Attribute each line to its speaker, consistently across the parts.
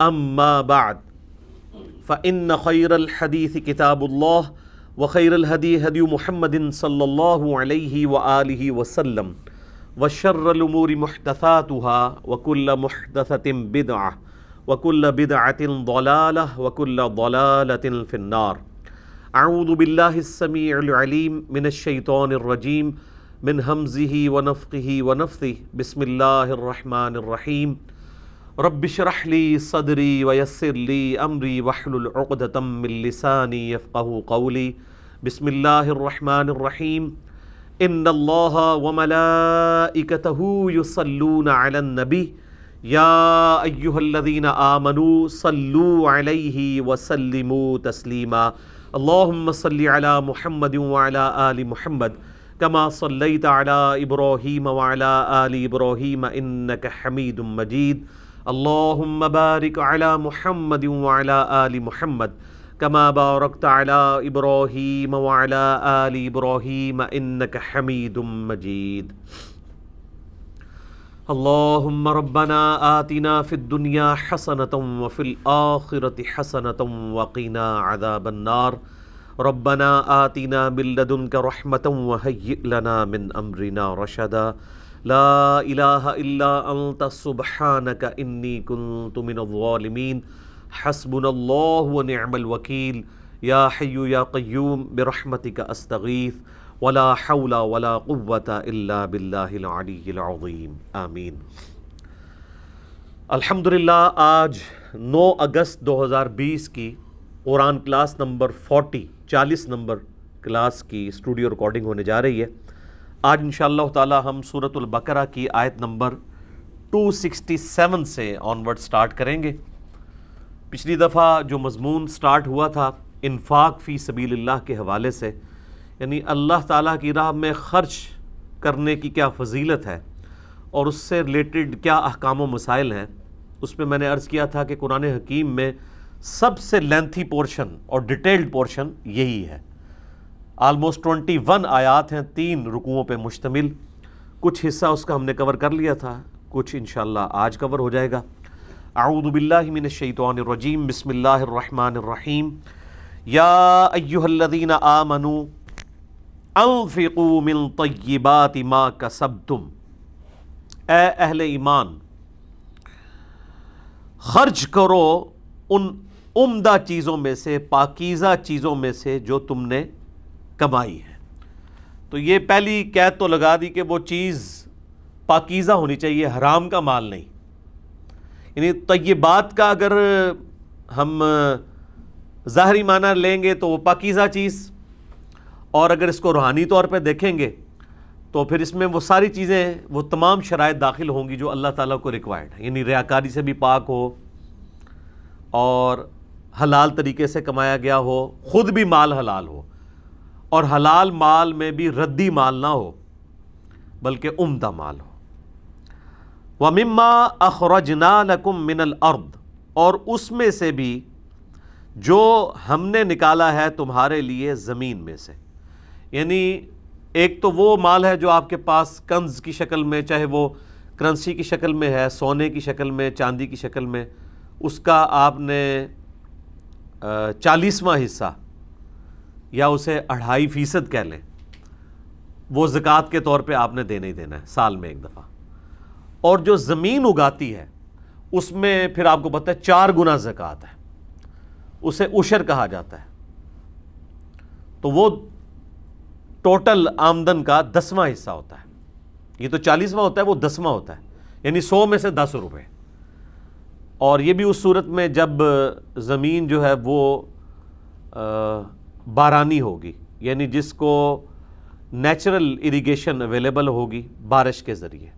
Speaker 1: أما بعد فإن خير الحديث كتاب الله وخير الهدي هدي محمد صلى الله عليه وآله وسلم وشر الأمور محدثاتها وكل محدثة بدعة وكل بدعة ضلالة وكل ضلالة في النار أعوذ بالله السميع العليم من الشيطان الرجيم من همزه ونفقه ونفثه بسم الله الرحمن الرحيم رب اشرح لي صدري ويسر لي أمري واحلل عقدة من لساني يفقه قولي بسم الله الرحمن الرحيم إن الله وملائكته يصلون على النبي يا أيها الذين آمنوا صلوا عليه وسلموا تسليما اللهم صل على محمد وعلى آل محمد كما صليت على إبراهيم وعلى آل إبراهيم إنك حميد مجيد اللهم بارك على محمد وعلى آل محمد كما باركت على إبراهيم وعلى آل إبراهيم إنك حميد مجيد اللهم ربنا آتنا في الدنيا حسنة وفي الآخرة حسنة وقنا عذاب النار ربنا آتنا من لدنك رحمة وهيئ لنا من أمرنا رشدا ला इलाहा इल्ला अंत सुबहानक इन्नी कुंतु मिनज़्ज़ालिमीन हस्बुनल्लाहु व निअमल वकील या अल्हम्दुलिल्लाह आज 9 अगस्त 2020 की Quran class number 40 40 number class की स्टूडियो रिकॉर्डिंग होने जा रही है आज इन ताला हम सूरतुल्बकरा की आयत नंबर 267 से ऑनवर्ड स्टार्ट करेंगे पिछली दफ़ा जो मजमून स्टार्ट हुआ था इन्फाक फ़ी सबील के हवाले से यानी अल्लाह ताला की राह में ख़र्च करने की क्या फजीलत है और उससे रिलेटेड क्या अहकाम मसाइल हैं उस पर मैंने अर्ज़ किया था कि कुरान हकीम में सबसे लेंथी पोर्शन और डिटेल्ड पोर्शन यही है आलमोस्ट ट्वेंटी वन आयात हैं तीन रुकुओं पर मुश्तमिल कुछ हिस्सा उसका हमने कवर कर लिया था कुछ इन आज कवर हो जाएगा आऊदबिल्लिमिनशैतरजीम बसमीम या आ मनु अनफ़िकूमिन तय्यबात माँ का सब तुम अहल ईमान खर्ज करो उन उमदा चीज़ों में से पाकिज़ा चीज़ों में से जो तुमने कब आई है तो ये पहली कैद तो लगा दी कि वो चीज़ पाकिज़ा होनी चाहिए हराम का माल नहीं यानी तयबात का अगर हम ज़ाहरी माना लेंगे तो वो पाकिज़ा चीज़ और अगर इसको रूहानी तौर पर देखेंगे तो फिर इसमें वो सारी चीज़ें वो तमाम शराय दाखिल होंगी जो अल्लाह ताला को रिक्वायर्ड है यानी रियाकारी से भी पाक हो और हलाल तरीके से कमाया गया हो ख़ुद भी माल हलाल हो और हलाल माल में भी रद्दी माल ना हो बल्कि उम्दा माल हो व मम्मा अखरजना लकुम मिनल अर्द और उसमें से भी जो हमने निकाला है तुम्हारे लिए ज़मीन में से यानी एक तो वो माल है जो आपके पास कंज की शक्ल में चाहे वो करंसी की शक्ल में है सोने की शक्ल में चांदी की शक्ल में उसका आपने चालीसवा हिस्सा या उसे अढ़ाई फीसद कह लें वो ज़क़़त के तौर पे आपने देना ही देना है साल में एक दफ़ा और जो ज़मीन उगाती है उसमें फिर आपको पता है चार गुना ज़क़़त है उसे उशर कहा जाता है तो वो टोटल आमदन का दसवां हिस्सा होता है ये तो चालीसवां होता है वो दसवां होता है यानी सौ में से दस रुपये और ये भी उस सूरत में जब ज़मीन जो है वो आ, बारानी होगी यानी जिसको नेचुरल इरिगेशन अवेलेबल होगी बारिश के ज़रिए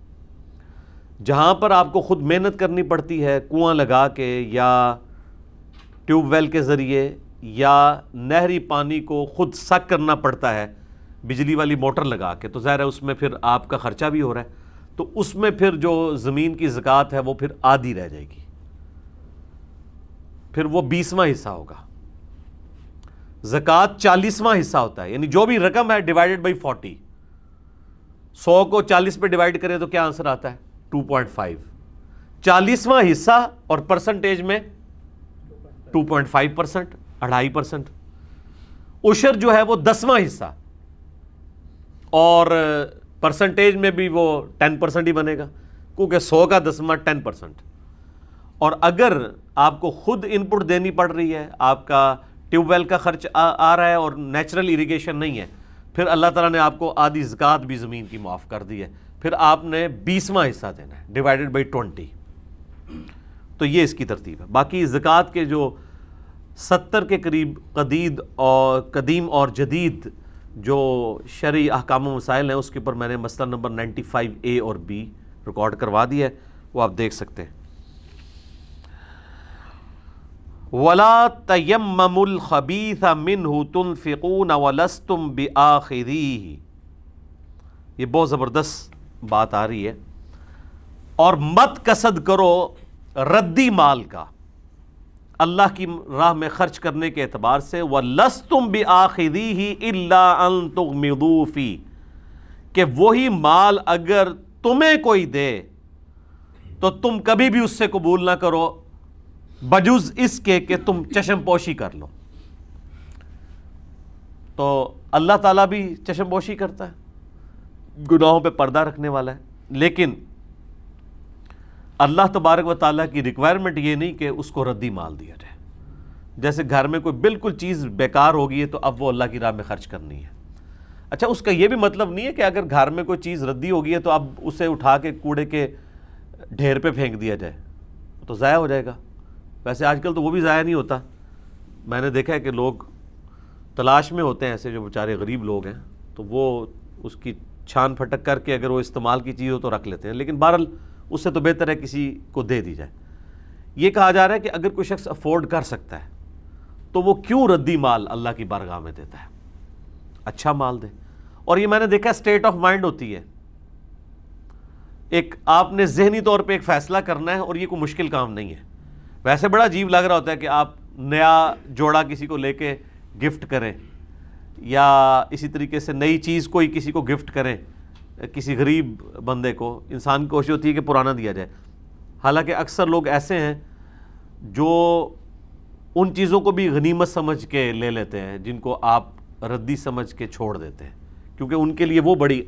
Speaker 1: जहाँ पर आपको ख़ुद मेहनत करनी पड़ती है कुआं लगा के या ट्यूबवेल के ज़रिए या नहरी पानी को ख़ुद सक करना पड़ता है बिजली वाली मोटर लगा के तो ज़ाहिर है उसमें फिर आपका ख़र्चा भी हो रहा है तो उसमें फिर जो ज़मीन की ज़क़़त है वो फिर आधी रह जाएगी फिर वो बीसवा हिस्सा होगा ज़क़़त चालीसवां हिस्सा होता है यानी जो भी रकम है डिवाइडेड बाई फोर्टी सौ को चालीस पे डिवाइड करें तो क्या आंसर आता है टू पॉइंट फाइव चालीसवां हिस्सा और परसेंटेज में टू पॉइंट फाइव परसेंट अढ़ाई परसेंट उशर जो है वो दसवां हिस्सा और परसेंटेज में भी वो टेन परसेंट ही बनेगा क्योंकि सौ का दसवां टेन परसेंट और अगर आपको खुद इनपुट देनी पड़ रही है आपका ट्यूबवेल का खर्च आ, आ रहा है और नेचुरल इरीगेशन नहीं है फिर अल्लाह ताला ने आपको आधी जक़ात भी ज़मीन की माफ़ कर दी है फिर आपने बीसवा हिस्सा देना है डिवाइडेड बाई ट्वेंटी तो ये इसकी तरतीब है बाकी ज़क़़त के जो सत्तर के करीब कदीद और कदीम और जदीद जो शरी अहकाम मसाइल हैं उसके ऊपर मैंने मसला नंबर नाइन्टी फाइव ए और बी रिकॉर्ड करवा दिया है वो आप देख सकते हैं वला तयमल खबीस मिन तुम फ़िकून वलस्तुम बआखिरी ये बहुत ज़बरदस्त बात आ रही है और मत कसद करो रद्दी माल का अल्लाह की राह में खर्च करने के अतबार से व लस तुम भी आखिरी ही तुमूफी के वही माल अगर तुम्हें कोई दे तो तुम कभी भी उससे कबूल ना करो बजुज इसके कि तुम चशम पोशी कर लो तो अल्लाह ताला भी चशम पोशी करता है गुनाहों पे पर्दा रखने वाला है लेकिन अल्लाह तबारक व ताला की रिक्वायरमेंट ये नहीं कि उसको रद्दी माल दिया जाए जैसे घर में कोई बिल्कुल चीज़ बेकार हो गई है तो अब वो अल्लाह की राह में खर्च करनी है अच्छा उसका ये भी मतलब नहीं है कि अगर घर में कोई चीज़ रद्दी हो गई है तो अब उसे उठा के कूड़े के ढेर पे फेंक दिया जाए तो ज़ाया हो जाएगा वैसे आजकल तो वो भी ज़ाया नहीं होता मैंने देखा है कि लोग तलाश में होते हैं ऐसे जो बेचारे गरीब लोग हैं तो वो उसकी छान फटक करके अगर वो इस्तेमाल की चीज़ हो तो रख लेते हैं लेकिन बहरहाल उससे तो बेहतर है किसी को दे दी जाए ये कहा जा रहा है कि अगर कोई शख्स अफोर्ड कर सकता है तो वो क्यों रद्दी माल अल्लाह की बारगाह में देता है अच्छा माल दे और ये मैंने देखा स्टेट ऑफ माइंड होती है एक आपने जहनी तौर पे एक फ़ैसला करना है और ये कोई मुश्किल काम नहीं है वैसे बड़ा अजीब लग रहा होता है कि आप नया जोड़ा किसी को लेके गिफ्ट करें या इसी तरीके से नई चीज़ कोई किसी को गिफ्ट करें किसी गरीब बंदे को इंसान की कोशिश होती है कि पुराना दिया जाए हालांकि अक्सर लोग ऐसे हैं जो उन चीज़ों को भी गनीमत समझ के ले लेते हैं जिनको आप रद्दी समझ के छोड़ देते हैं क्योंकि उनके लिए वो बड़ी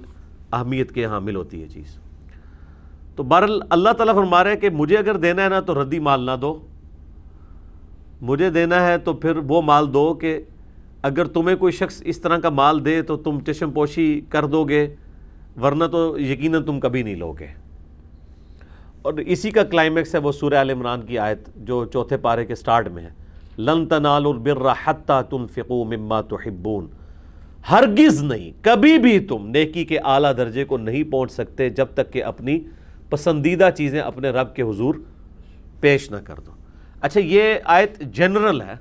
Speaker 1: अहमियत के हामिल होती है चीज़ तो बहरल अल्लाह ताला फरमा रहे हैं कि मुझे अगर देना है ना तो रद्दी माल ना दो मुझे देना है तो फिर वो माल दो कि अगर तुम्हें कोई शख्स इस तरह का माल दे तो तुम चश्म पोशी कर दोगे वरना तो यकीन तुम कभी नहीं लोगे और इसी का क्लाइमेक्स है वो सूर्य आलमरान की आयत जो चौथे पारे के स्टार्ट में है लन तनालबिर्रता तुम फिको मम्मा तो हिब्बून हरगिज़ नहीं कभी भी तुम नेकी के आला दर्जे को नहीं पहुंच सकते जब तक कि अपनी पसंदीदा चीज़ें अपने रब के हुजूर पेश ना कर दो अच्छा ये आयत जनरल है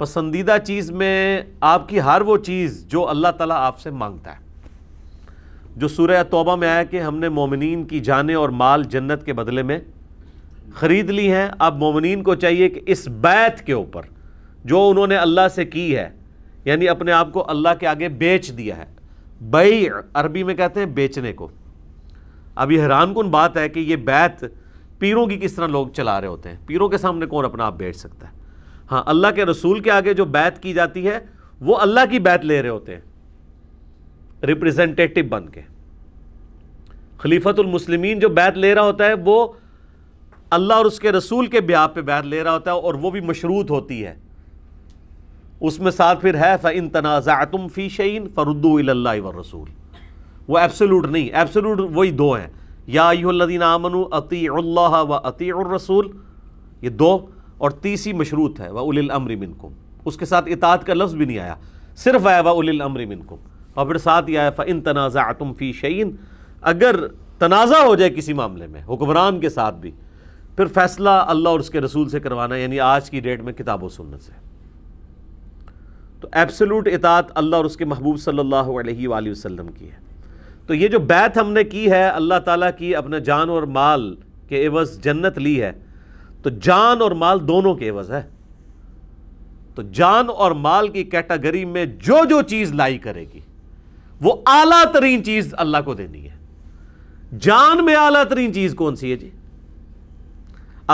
Speaker 1: पसंदीदा चीज़ में आपकी हर वो चीज़ जो अल्लाह ताला आपसे मांगता है जो सूर्य तोबा में आया कि हमने मोमिन की जाने और माल जन्नत के बदले में ख़रीद ली हैं अब मोमिन को चाहिए कि इस बैत के ऊपर जो उन्होंने अल्लाह से की है यानी अपने आप को अल्लाह के आगे बेच दिया है बई अरबी में कहते हैं बेचने को अब ये हैरान कन बात है कि ये बैत पीरों की किस तरह लोग चला रहे होते हैं पीरों के सामने कौन अपना आप बैठ सकता है हाँ अल्लाह के रसूल के आगे जो बैत की जाती है वो अल्लाह की बैत ले रहे होते हैं रिप्रेजेंटेटिव बन के खलीफतमसलिमिन जो बैत ले रहा होता है वो अल्लाह और उसके रसूल के ब्याह पे बैत ले रहा होता है और वो भी मशरूत होती है उसमें साथ फिर है तनाज़ा तुम फ़ी शीन फ़रुद्दू व रसूल वो एब्सोलूट नहीं एब्सोलूट वही दो हैं यादीन आमनु अतील्ला व अती ये दो और तीसरी मशरूत है वह उलिल मिनकुम उसके साथ इतात का लफ्ज़ भी नहीं आया सिर्फ आया वह उलिल मिनकुम और फिर साथ ही आया इन तनाज़ा आतम फ़ी शीन अगर तनाज़ा हो जाए किसी मामले में हुक्मरान के साथ भी फिर फैसला अल्लाह और उसके रसूल से करवाना यानी आज की डेट में किताबों सुनने से तो एब्सोलूट इतात अल्लाह और उसके महबूब सल्लल्लाहु अलैहि वसल्लम की है तो ये जो बैत हमने की है अल्लाह ताला की अपने जान और माल के एवज जन्नत ली है तो जान और माल दोनों के एवज है तो जान और माल की कैटेगरी में जो जो चीज़ लाई करेगी वो आला तरीन चीज़ अल्लाह को देनी है जान में आला तरीन चीज़ कौन सी है जी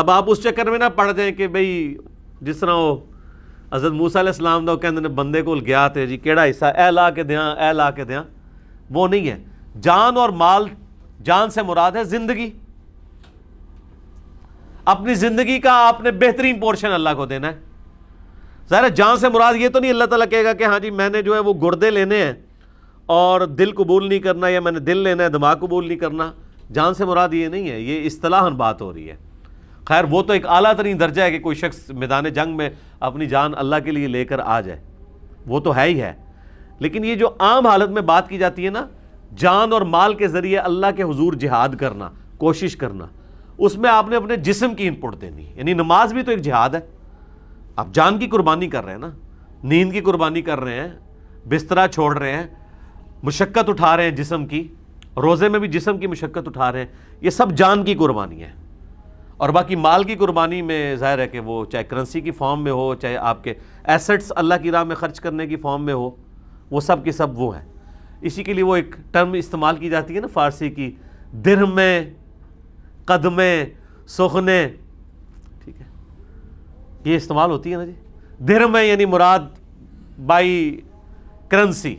Speaker 1: अब आप उस चक्कर में ना पढ़ जाए कि भाई जिस तरह वो हजरत मूसा कहते बंदे को गया थे जी कि हिस्सा ए ला के दें ए ला के दें वो नहीं है जान और माल जान से मुराद है जिंदगी अपनी जिंदगी का आपने बेहतरीन पोर्शन अल्लाह को देना है ज़ाहिर जान से मुराद ये तो नहीं अल्लाह ताला कहेगा कि हाँ जी मैंने जो है वो गुर्दे लेने हैं और दिल कबूल नहीं करना या मैंने दिल लेना है दिमाग कबूल नहीं करना जान से मुराद ये नहीं है ये असलाहन बात हो रही है खैर वो तो एक अला तरीन दर्जा है कि कोई शख्स मैदान जंग में अपनी जान अल्लाह के लिए लेकर आ जाए वो तो है ही है लेकिन ये जो आम हालत में बात की जाती है ना जान और माल के ज़रिए अल्लाह के हजूर जिहाद करना कोशिश करना उसमें आपने अपने जिसम की इनपुट देनी यानी नमाज भी तो एक जिहाद है आप जान की कुर्बानी कर रहे हैं ना नींद की कुर्बानी कर रहे हैं बिस्तरा छोड़ रहे हैं मुशक्क़त उठा रहे हैं जिसम की रोज़े में भी जिसम की मुशक्क़त उठा रहे हैं ये सब जान की कुर्बानी है और बाकी माल की कुर्बानी में ज़ाहिर है कि वो चाहे करेंसी की फॉर्म में हो चाहे आपके एसेट्स अल्लाह की राह में ख़र्च करने की फॉर्म में हो वो सब के सब वो हैं इसी के लिए वो एक टर्म इस्तेमाल की जाती है ना फारसी की दिर में कदमे सुखने ठीक है ये इस्तेमाल होती है ना जी दिर में यानी मुराद बाई करेंसी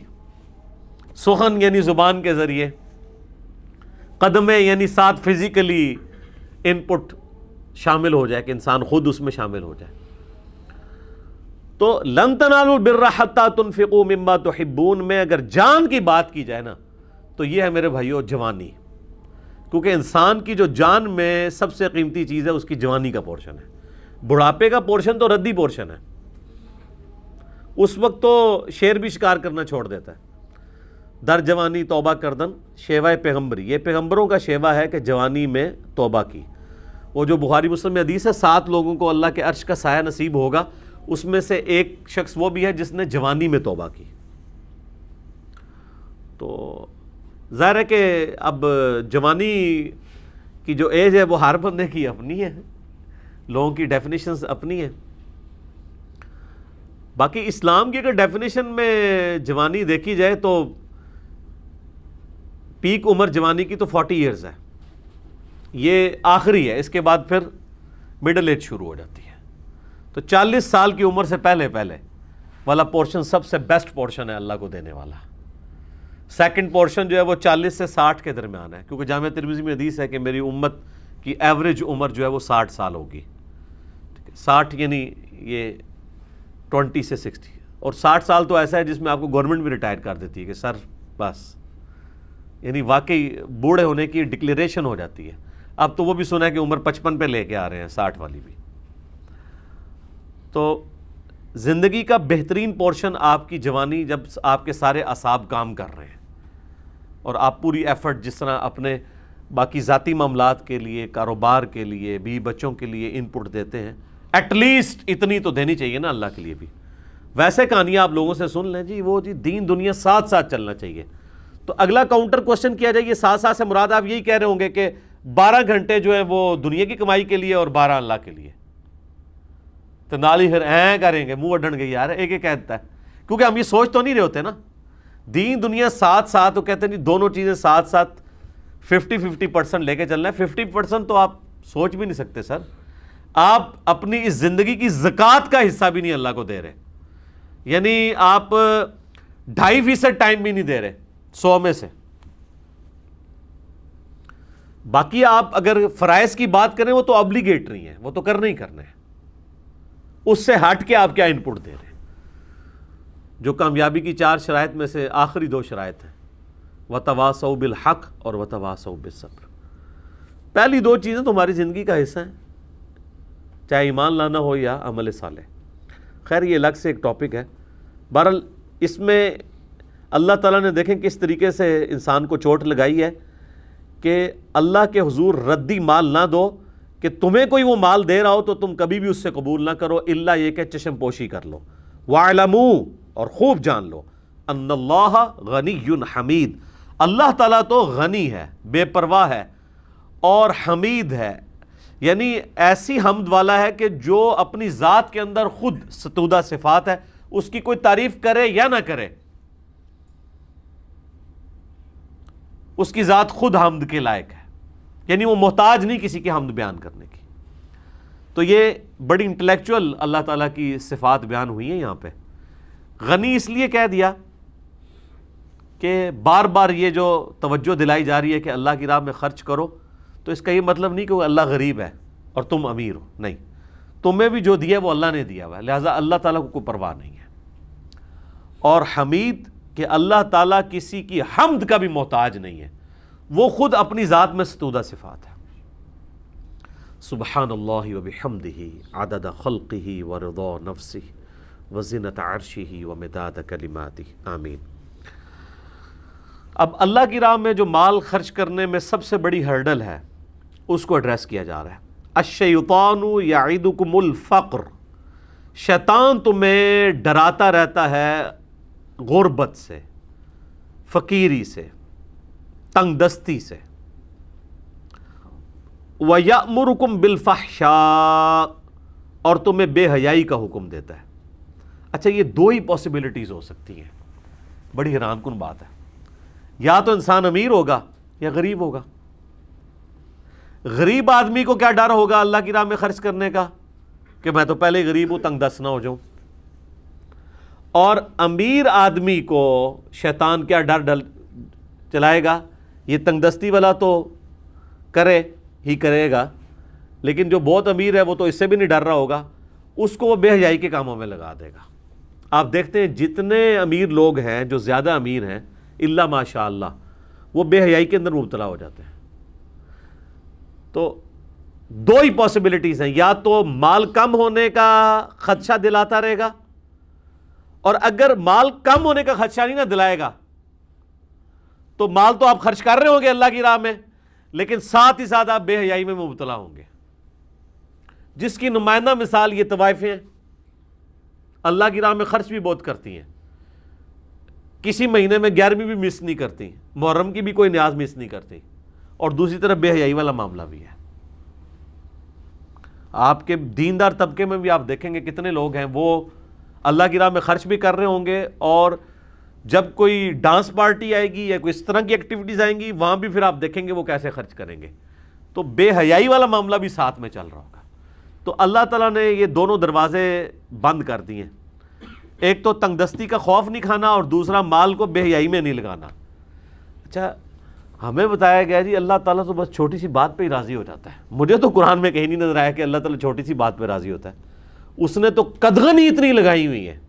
Speaker 1: सुखन यानी ज़ुबान के ज़रिए कदमे यानी साथ फिज़िकली इनपुट शामिल हो जाए कि इंसान ख़ुद उसमें शामिल हो जाए तो लन तनाल बिर्रहता मम्मा तो हिब्बून में अगर जान की बात की जाए ना तो ये है मेरे भाइयों जवानी क्योंकि इंसान की जो जान में सबसे कीमती चीज़ है उसकी जवानी का पोर्शन है बुढ़ापे का पोर्शन तो रद्दी पोर्शन है उस वक्त तो शेर भी शिकार करना छोड़ देता है दर जवानी तोबा करदन शेवा पैगम्बरी ये पैगम्बरों का शेवा है कि जवानी में तोबा की वो जो बुहारी मुस्लिम हदीस है सात लोगों को अल्लाह के अर्श का साया नसीब होगा उसमें से एक शख्स वो भी है जिसने जवानी में तोबा की तो ज़ाहिर है कि अब जवानी की जो एज है वो हर बंदे की अपनी है लोगों की डेफिनेशन अपनी है बाकी इस्लाम की अगर डेफिनेशन में जवानी देखी जाए तो पीक उम्र जवानी की तो फोर्टी इयर्स है ये आखिरी है इसके बाद फिर मिडल एज शुरू हो जाती है तो 40 साल की उम्र से पहले पहले वाला पोर्शन सबसे बेस्ट पोर्शन है अल्लाह को देने वाला सेकंड पोर्शन जो है वो 40 से 60 के दरमियान है क्योंकि जाम तिरमिजी में हदीस है कि मेरी उम्मत की एवरेज उम्र जो है वो 60 साल होगी ठीक है साठ यानी ये 20 से 60 और 60 साल तो ऐसा है जिसमें आपको गवर्नमेंट भी रिटायर कर देती है कि सर बस यानी वाकई बूढ़े होने की डिक्लेरेशन हो जाती है अब तो वो भी सुना है कि उम्र पचपन पर लेके आ रहे हैं साठ वाली भी तो ज़िंदगी का बेहतरीन पोर्शन आपकी जवानी जब आपके सारे असाब काम कर रहे हैं और आप पूरी एफ़र्ट जिस तरह अपने बाकी ज़ाती मामला के लिए कारोबार के लिए भी बच्चों के लिए इनपुट देते हैं एटलीस्ट इतनी तो देनी चाहिए ना अल्लाह के लिए भी वैसे कहानियाँ आप लोगों से सुन लें जी वो जी दीन दुनिया साथ साथ चलना चाहिए तो अगला काउंटर क्वेश्चन किया जाए ये साथ साथ से मुराद आप यही कह रहे होंगे कि बारह घंटे जो है वो दुनिया की कमाई के लिए और बारह अल्लाह के लिए तो नाली फिर ए करेंगे मुंह अड्डन गई यार एक एक कहता है क्योंकि हम ये सोच तो नहीं रहे होते ना दीन दुनिया साथ साथ वो कहते नहीं दोनों चीज़ें साथ साथ फिफ्टी फिफ्टी परसेंट लेके चलना है फिफ्टी परसेंट तो आप सोच भी नहीं सकते सर आप अपनी इस ज़िंदगी की ज़क़़त का हिस्सा भी नहीं अल्लाह को दे रहे यानी आप ढाई फीसद टाइम भी नहीं दे रहे सौ में से बाकी आप अगर फ़राइज़ की बात करें वो तो ऑब्लीगेटरी है वो तो करना ही करना है उससे हट के आप क्या इनपुट दे रहे हैं जो कामयाबी की चार शरात में से आखिरी दो शरात हैं वतवासव बिल हक और वतवासव बिल सब्र पहली दो चीज़ें तुम्हारी ज़िंदगी का हिस्सा हैं चाहे ईमान लाना हो या अमल साले खैर ये अलग से एक टॉपिक है बहरल इसमें अल्लाह ताला ने देखें किस तरीके से इंसान को चोट लगाई है कि अल्लाह के हजूर रद्दी माल ना दो कि तुम्हें कोई वो माल दे रहा हो तो तुम कभी भी उससे कबूल ना करो इल्ला ये कि पोशी कर लो वालमू और खूब जान लो अल्लाह गनी हमीद अल्लाह ताला तो गनी है बेपरवाह है और हमीद है यानी ऐसी हमद वाला है कि जो अपनी ज़ात के अंदर ख़ुद सतूदा सिफात है उसकी कोई तारीफ करे या ना करे उसकी ज़ात खुद हमद के लायक है यानी वो मोहताज नहीं किसी के हमद बयान करने की तो ये बड़ी इंटेलेक्चुअल अल्लाह ताला की सिफात बयान हुई है यहाँ पे गनी इसलिए कह दिया कि बार बार ये जो तवज्जो दिलाई जा रही है कि अल्लाह की राह में ख़र्च करो तो इसका ये मतलब नहीं कि वो अल्लाह गरीब है और तुम अमीर हो नहीं तुम्हें भी जो दिया वो अल्लाह ने दिया हुआ है लिहाजा अल्लाह ताला को कोई परवाह नहीं है और हमीद कि अल्लाह ताला किसी की हमद का भी मोहताज नहीं है वो खुद अपनी ज़ात में सतूदा सिफात है सुबहान वबहमद ही आदद खल्क़ ही व रदा नफसी वजीनत आरशी ही व मदाद कलिमाती आमीन अब अल्लाह की राह में जो माल खर्च करने में सबसे बड़ी हर्डल है उसको एड्रेस किया जा रहा है अशैतान यादुकमुल्फ़्र शैतान तुम्हें डराता रहता है गुरबत से फ़कीरी से तंगदस्ती से वयामुरुकुम बिलफाशा और तुम्हें बेहयाई का हुक्म देता है अच्छा ये दो ही पॉसिबिलिटीज़ हो सकती हैं बड़ी हैरान कन बात है या तो इंसान अमीर होगा या गरीब होगा गरीब आदमी को क्या डर होगा अल्लाह की राह में खर्च करने का कि मैं तो पहले गरीब हूँ तंग दस ना हो जाऊँ और अमीर आदमी को शैतान क्या डर डल चलाएगा ये तंगदस्ती वाला तो करे ही करेगा लेकिन जो बहुत अमीर है वो तो इससे भी नहीं डर रहा होगा उसको वो बेहजाई के कामों में लगा देगा आप देखते हैं जितने अमीर लोग हैं जो ज़्यादा अमीर हैं इल्ला माशा वो बेहयाई के अंदर मुबतला हो जाते हैं तो दो ही पॉसिबिलिटीज़ हैं या तो माल कम होने का खदशा दिलाता रहेगा और अगर माल कम होने का खदशा नहीं ना दिलाएगा तो माल तो आप खर्च कर रहे होंगे अल्लाह की राह में लेकिन साथ ही साथ आप बेहयाई में मुबतला होंगे जिसकी नुमाइंदा मिसाल ये तवाइफें अल्लाह की राह में खर्च भी बहुत करती हैं किसी महीने में ग्यारहवीं भी मिस नहीं करती मुहर्रम की भी कोई न्याज मिस नहीं करती और दूसरी तरफ बेहयाई वाला मामला भी है आपके दीनदार तबके में भी आप देखेंगे कितने लोग हैं वो अल्लाह की राह में खर्च भी कर रहे होंगे और जब कोई डांस पार्टी आएगी या कोई इस तरह की एक्टिविटीज़ आएंगी वहाँ भी फिर आप देखेंगे वो कैसे खर्च करेंगे तो बेहयाई वाला मामला भी साथ में चल रहा होगा तो अल्लाह ताला ने ये दोनों दरवाजे बंद कर दिए एक तो तंगदस्ती का खौफ नहीं खाना और दूसरा माल को बेहयाई में नहीं लगाना अच्छा हमें बताया गया जी अल्लाह ताला तो बस छोटी सी बात पे ही राज़ी हो जाता है मुझे तो कुरान में कहीं नहीं नज़र आया कि अल्लाह ताला छोटी सी बात पे राज़ी होता है उसने तो कदगन ही इतनी लगाई हुई है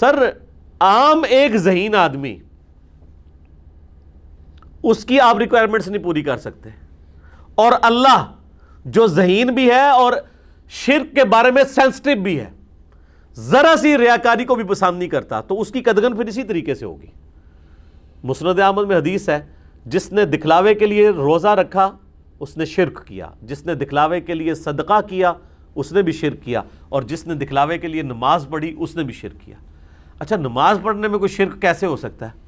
Speaker 1: सर आम एक जहीन आदमी उसकी आप रिक्वायरमेंट्स नहीं पूरी कर सकते और अल्लाह जो जहीन भी है और शिरक के बारे में सेंसिटिव भी है ज़रा सी रियाकारी को भी पसंद नहीं करता तो उसकी कदगन फिर इसी तरीके से होगी मुसरद अहमद में हदीस है जिसने दिखलावे के लिए रोज़ा रखा उसने शिरक किया जिसने दिखलावे के लिए सदका किया उसने भी शिरक किया और जिसने दिखलावे के लिए नमाज पढ़ी उसने भी शिरक किया अच्छा नमाज पढ़ने में कोई शिरक कैसे हो सकता है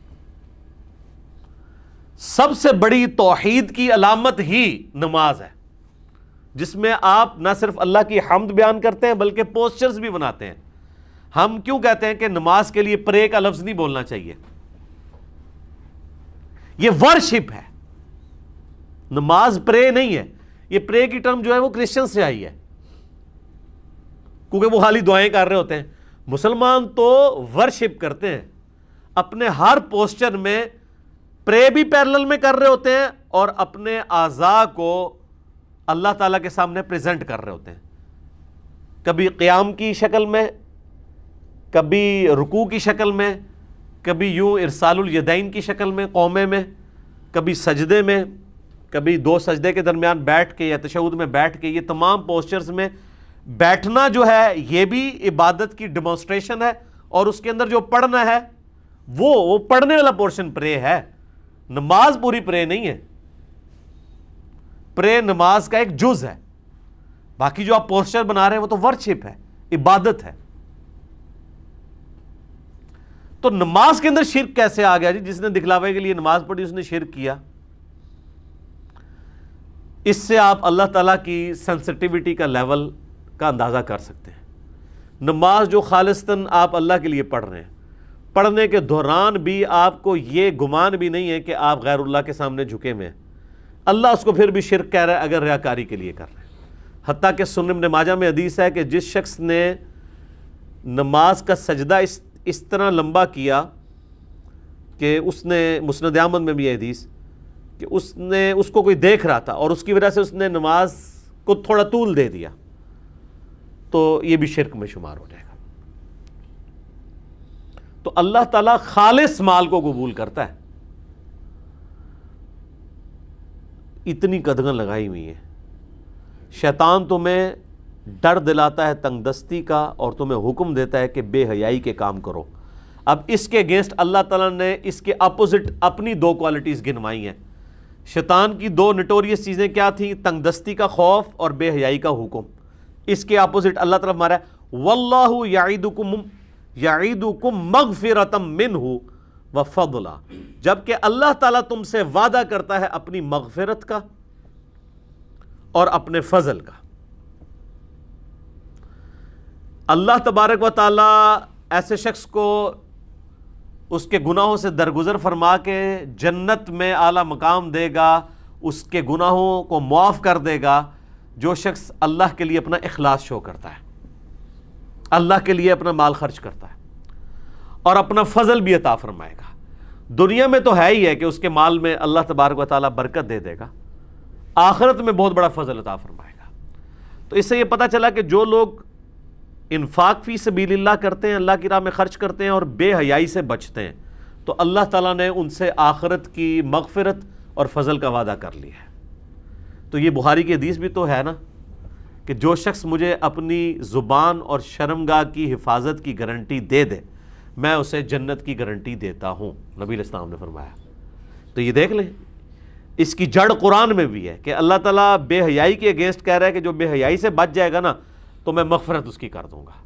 Speaker 1: सबसे बड़ी तोहहीद की अलामत ही नमाज है जिसमें आप ना सिर्फ अल्लाह की हमद बयान करते हैं बल्कि पोस्चर्स भी बनाते हैं हम क्यों कहते हैं कि नमाज के लिए प्रे का लफ्ज़ नहीं बोलना चाहिए यह वर्शिप है नमाज प्रे नहीं है यह प्रे की टर्म जो है वो क्रिश्चियन से आई है क्योंकि वो खाली दुआएं कर रहे होते हैं मुसलमान तो वर्शिप करते हैं अपने हर पोस्चर में प्रे भी पैरेलल में कर रहे होते हैं और अपने आज़ा को अल्लाह ताला के सामने प्रेजेंट कर रहे होते हैं कभी क़्याम की शक्ल में कभी रुकू की शक्ल में कभी यूँ इरसालयदैन की शक्ल में कौमे में कभी सजदे में कभी दो सजदे के दरमियान बैठ के या तशद में बैठ के ये तमाम पोस्चर्स में बैठना जो है ये भी इबादत की डिमॉन्स्ट्रेशन है और उसके अंदर जो पढ़ना है वो वो पढ़ने वाला पोर्शन प्रे है नमाज पूरी प्रे नहीं है प्रे नमाज का एक जुज है बाकी जो आप पोस्टर बना रहे हैं वो तो वर्शिप है इबादत है तो नमाज के अंदर शिरक कैसे आ गया जी जिसने दिखलावे के लिए नमाज पढ़ी उसने शिरक किया इससे आप अल्लाह ताला की सेंसिटिविटी का लेवल का अंदाज़ा कर सकते हैं नमाज जो खालिस्तन आप अल्लाह के लिए पढ़ रहे हैं पढ़ने के दौरान भी आपको ये गुमान भी नहीं है कि आप गैरुल्ला के सामने झुके हुए हैं अल्लाह उसको फिर भी शिरक कह रहा है अगर रियाकारी के लिए कर रहे हैं हती कि सुन नमाजा में हदीस है कि जिस शख्स ने नमाज का सजदा इस इस तरह लंबा किया कि उसने मुस्ंद आमद में भी हदीस कि उसने उसको कोई देख रहा था और उसकी वजह से उसने नमाज को थोड़ा तूल दे दिया तो ये भी शिरक में शुमार हो जाएगा तो अल्लाह ताला खालिस माल को कबूल करता है इतनी कदगन लगाई हुई है शैतान तुम्हें डर दिलाता है तंगदस्ती का और तुम्हें हुक्म देता है कि बेहयाई के काम करो अब इसके अगेंस्ट अल्लाह ताला ने इसके अपोजिट अपनी दो क्वालिटीज़ गिनवाई हैं शैतान की दो नटोरियस चीज़ें क्या थी तंगदस्ती का खौफ और बेहयाई का हुक्म इसके अपोजिट अल्लाह तरफ मारा वल्लाहु यादुकुम यादुकुम मगफिरतम मिन व फदला जबकि अल्लाह ताला तुमसे वादा करता है अपनी मगफिरत का और अपने फजल का अल्लाह तबारक व ताला ऐसे शख्स को उसके गुनाहों से दरगुजर फरमा के जन्नत में आला मकाम देगा उसके गुनाहों को मुआफ़ कर देगा जो शख्स अल्लाह के लिए अपना अखलास शो करता है अल्लाह के लिए अपना माल खर्च करता है और अपना फजल भी अता फरमाएगा दुनिया में तो है ही है कि उसके माल में अल्लाह तबारक वाली बरकत दे देगा आख़रत में बहुत बड़ा फजल अता फरमाएगा तो इससे ये पता चला कि जो लोग इनफाक फ़ी सबील्ला करते हैं अल्लाह की राह में खर्च करते हैं और बेहयाई से बचते हैं तो अल्लाह ताला ने उनसे आखरत की मगफरत और फजल का वादा कर लिया है तो ये बुहारी की हदीस भी तो है ना कि जो शख्स मुझे अपनी ज़ुबान और शर्मगा की हिफाजत की गारंटी दे दे मैं उसे जन्नत की गारंटी देता हूँ नबी इस्लाम ने फरमाया तो ये देख लें इसकी जड़ कुरान में भी है कि अल्लाह ताला बेहयाई के अगेंस्ट कह रहा है कि जो बेहयाई से बच जाएगा ना तो मैं मफ़रत उसकी कर दूँगा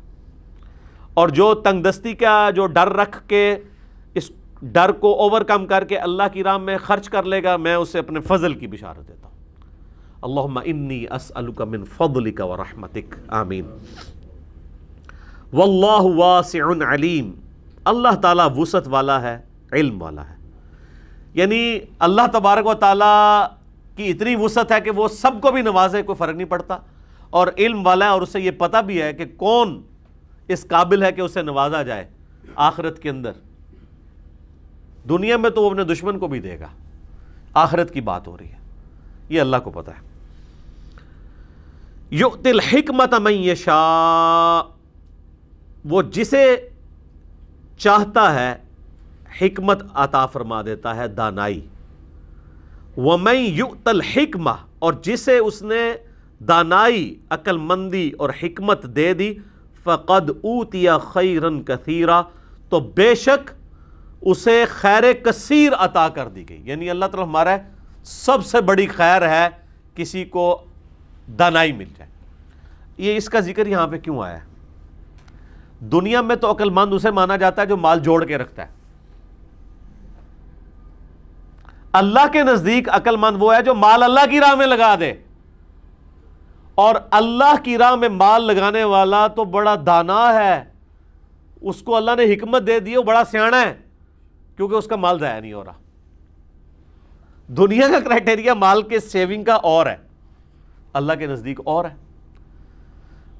Speaker 1: और जो तंगदस्ती का जो डर रख के इस डर को ओवरकम करके अल्लाह की राम में खर्च कर लेगा मैं उसे अपने फजल की बिशारत देता हूँ अल्लाहुम्मा इन्नी असअलुका मिन फदलिका आमीन वल्लाहु वासिउन अल्लाह ताला वसत वाला है इल्म वाला है यानी अल्लाह तबारक व ताला की इतनी वसत है कि वो सबको भी नवाजे कोई फ़र्क नहीं पड़ता और इल्म वाला है और उसे ये पता भी है कि कौन इस काबिल है कि उसे नवाजा जाए आखरत के अंदर दुनिया में तो वो अपने दुश्मन को भी देगा आखरत की बात हो रही है ये अल्लाह को पता है युक्तिल हिकमत मई वो जिसे चाहता है हिकमत अता फरमा देता है दानाई व मई युतल हिकमा और जिसे उसने दानाई अकलमंदी और हिकमत दे दी फ़कद ऊतिया खैरन कसीरा तो बेशक उसे खैर कसीर अता कर दी गई यानी अल्लाह ताला हमारा सबसे बड़ी खैर है किसी को दानाई मिल जाए ये इसका जिक्र यहां पे क्यों आया दुनिया में तो अकलमंद उसे माना जाता है जो माल जोड़ के रखता है अल्लाह के नजदीक अकलमंद वो है जो माल अल्लाह की राह में लगा दे और अल्लाह की राह में माल लगाने वाला तो बड़ा दाना है उसको अल्लाह ने हिकमत दे दी वो बड़ा सियाणा है क्योंकि उसका माल ज़ाया नहीं हो रहा दुनिया का क्राइटेरिया माल के सेविंग का और है अल्लाह के नज़दीक और है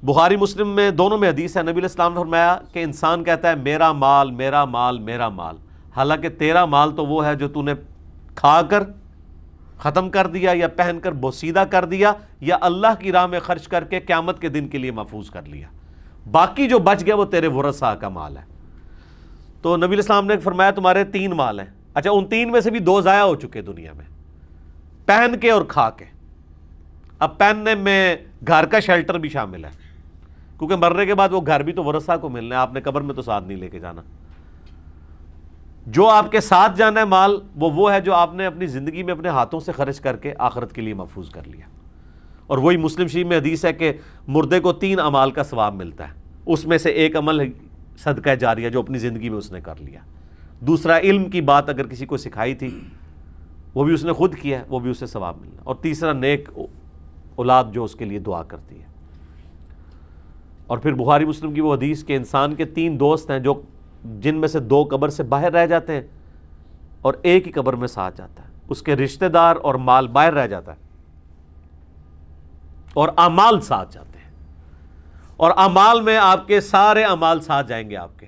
Speaker 1: बुखारी मुस्लिम में दोनों में हदीस है नबी इस्लाम ने फरमाया कि इंसान कहता है मेरा माल मेरा माल मेरा माल हालांकि तेरा माल तो वो है जो तूने खा कर ख़त्म कर दिया या पहन कर बोसीदा कर दिया या अल्लाह की राह में खर्च करके क़्यामत के दिन के लिए महफूज कर लिया बाकी जो बच गया वो तेरे वरसा का माल है तो नबी इस्लाम ने फरमाया तुम्हारे तीन माल हैं अच्छा उन तीन में से भी दो ज़ाया हो चुके दुनिया में पहन के और खा के अब पहनने में घर का शेल्टर भी शामिल है क्योंकि मरने के बाद वो घर भी तो वरसा को मिलना है आपने कब्र में तो साथ नहीं लेके जाना जो आपके साथ जाना है माल वो वो है जो आपने अपनी ज़िंदगी में अपने हाथों से खर्च करके आखरत के लिए महफूज कर लिया और वही मुस्लिम शरीफ में हदीस है कि मुर्दे को तीन अमाल का सवाब मिलता है उसमें से एक अमल सदका है जो अपनी ज़िंदगी में उसने कर लिया दूसरा इल्म की बात अगर किसी को सिखाई थी वो भी उसने खुद किया वो भी उसे सवाब मिलना और तीसरा नेक औलाद जो उसके लिए दुआ करती है और फिर बुखारी मुस्लिम की वो हदीस के इंसान के तीन दोस्त हैं जो जिनमें से दो कब्र से बाहर रह जाते हैं और एक ही कब्र में साथ जाता है उसके रिश्तेदार और माल बाहर रह जाता है और अमाल साथ जाते हैं और अमाल में आपके सारे अमाल साथ जाएंगे आपके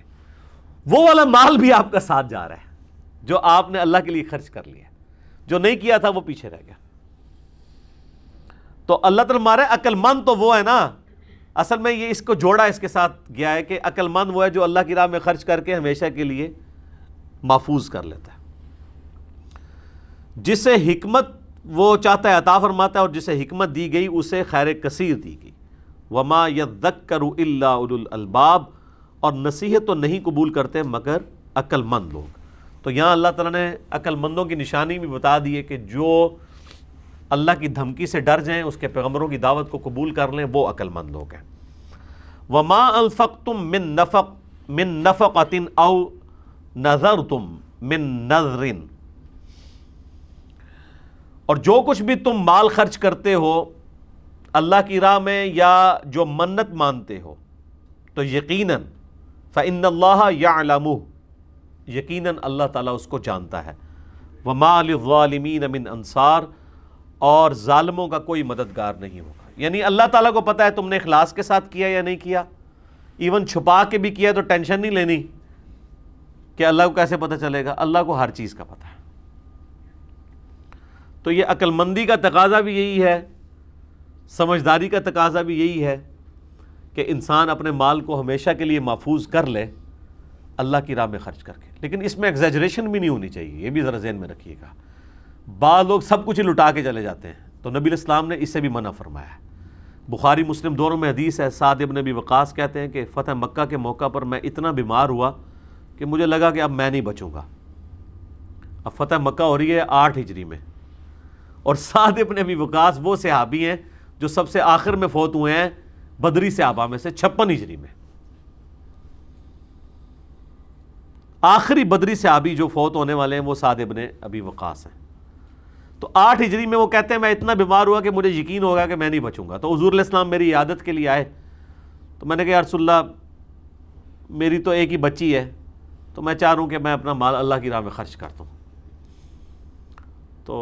Speaker 1: वो वाला माल भी आपका साथ जा रहा है जो आपने अल्लाह के लिए खर्च कर लिया जो नहीं किया था वो पीछे रह गया तो अल्लाह तला मारे अक्लमंद तो वो है ना असल में ये इसको जोड़ा इसके साथ गया है कि अक्लमंद वो है जो अल्लाह की राह में खर्च करके हमेशा के लिए महफूज कर लेता है जिसे हमत वो चाहता है अता फरमाता है और जिसे हमत दी गई उसे खैर कसीर दी गई वमा यदक करु अल्लाबाब और नसीहत तो नहीं कबूल करते मगर अक्लमंद लोग तो यहाँ अल्लाह तला ने अक्लमंदों की निशानी भी बता दी है कि जो अल्लाह की धमकी से डर जाएं उसके पैगम्बरों की दावत को कबूल कर लें वो अक्लमंद लोग हैं व माँ तुम मिन नफ़क मिन नफ़क़तिन औ नज़र तुम मिन नजरिन और जो कुछ भी तुम माल खर्च करते हो अल्लाह की राह में या जो मन्नत मानते हो तो यकीनन फ़िन अल्लाह यालमु यकीनन अल्लाह ताला उसको जानता है वमालमीन अमिन अंसार और ालमों का कोई मददगार नहीं होगा यानी अल्लाह ताला को पता है तुमने अखलास के साथ किया या नहीं किया इवन छुपा के भी किया तो टेंशन नहीं लेनी कि अल्लाह को कैसे पता चलेगा अल्लाह को हर चीज़ का पता है तो ये अक्लमंदी का तकाजा भी यही है समझदारी का तकाजा भी यही है कि इंसान अपने माल को हमेशा के लिए महफूज कर ले अल्लाह की राह में ख़र्च करके लेकिन इसमें एग्जेजरेशन भी नहीं होनी चाहिए ये भी ज़रा जहन में रखिएगा बाद लोग सब कुछ ही लुटा के चले जाते हैं तो नबी इस्लाम ने इससे भी मना फरमाया बुखारी मुस्लिम दोनों में हदीस है साद इबन नबी वक़ास कहते हैं कि फ़तह मक्का के मौका पर मैं इतना बीमार हुआ कि मुझे लगा कि अब मैं नहीं बचूँगा अब फ़तेह मक्का हो रही है आठ हिजरी में और साद इबन नबी वक़ास वो सहाबी हैं जो सबसे आखिर में फौत हुए हैं बदरी सहाबा में से छप्पन हिजरी में आखिरी बदरी सहाबी जो फौत होने वाले हैं वो साद इबन अबी वक़ास हैं तो आठ हिजरी में वो कहते हैं मैं इतना बीमार हुआ कि मुझे यकीन होगा कि मैं नहीं बचूंगा तो हजूर इस्लाम मेरी आदत के लिए आए तो मैंने कहा यारसुल्ला मेरी तो एक ही बच्ची है तो मैं चाह रहा हूँ कि मैं अपना माल अल्लाह की राह में ख़र्च कर दूँ तो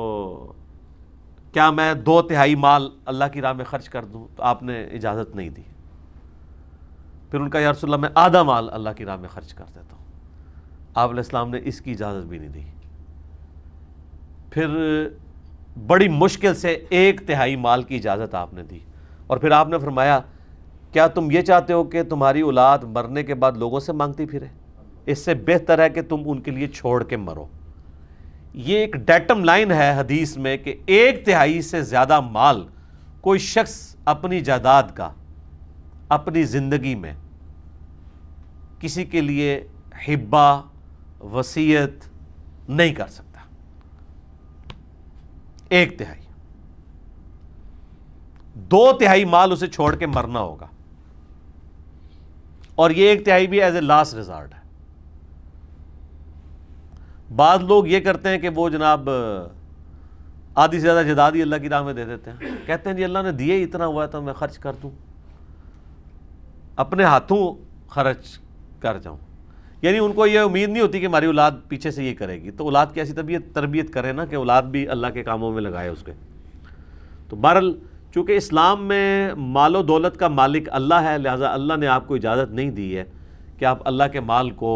Speaker 1: क्या मैं दो तिहाई माल अल्लाह की राह में ख़र्च कर दूँ तो आपने इजाज़त नहीं दी फिर उनका यारसोल्ला मैं आधा माल अल्लाह की राह में ख़र्च कर देता हूँ आप ने इसकी इजाज़त भी नहीं दी फिर बड़ी मुश्किल से एक तिहाई माल की इजाज़त आपने दी और फिर आपने फरमाया क्या तुम ये चाहते हो कि तुम्हारी औलाद मरने के बाद लोगों से मांगती फिरे इससे बेहतर है कि तुम उनके लिए छोड़ के मरो ये एक डेटम लाइन है हदीस में कि एक तिहाई से ज़्यादा माल कोई शख्स अपनी जायदाद का अपनी ज़िंदगी में किसी के लिए हिब्बा वसीयत नहीं कर सकता एक तिहाई दो तिहाई माल उसे छोड़ के मरना होगा और ये एक तिहाई भी एज ए लास्ट रिजॉर्ट है बाद लोग ये करते हैं कि वो जनाब आधी से ज़्यादा जदाद ही अल्लाह की राह में दे देते हैं कहते हैं जी अल्लाह ने दिए इतना हुआ तो मैं खर्च कर दूं अपने हाथों खर्च कर जाऊं यानी उनको ये उम्मीद नहीं होती कि हमारी औलाद पीछे से ये करेगी तो औलाद की ऐसी तबीयत तरबियत करें ना कि औलाद भी अल्लाह के कामों में लगाए उसके तो बहरल चूँकि इस्लाम में मालो दौलत का मालिक अल्लाह है लिहाजा अल्लाह ने आपको इजाज़त नहीं दी है कि आप अल्लाह के माल को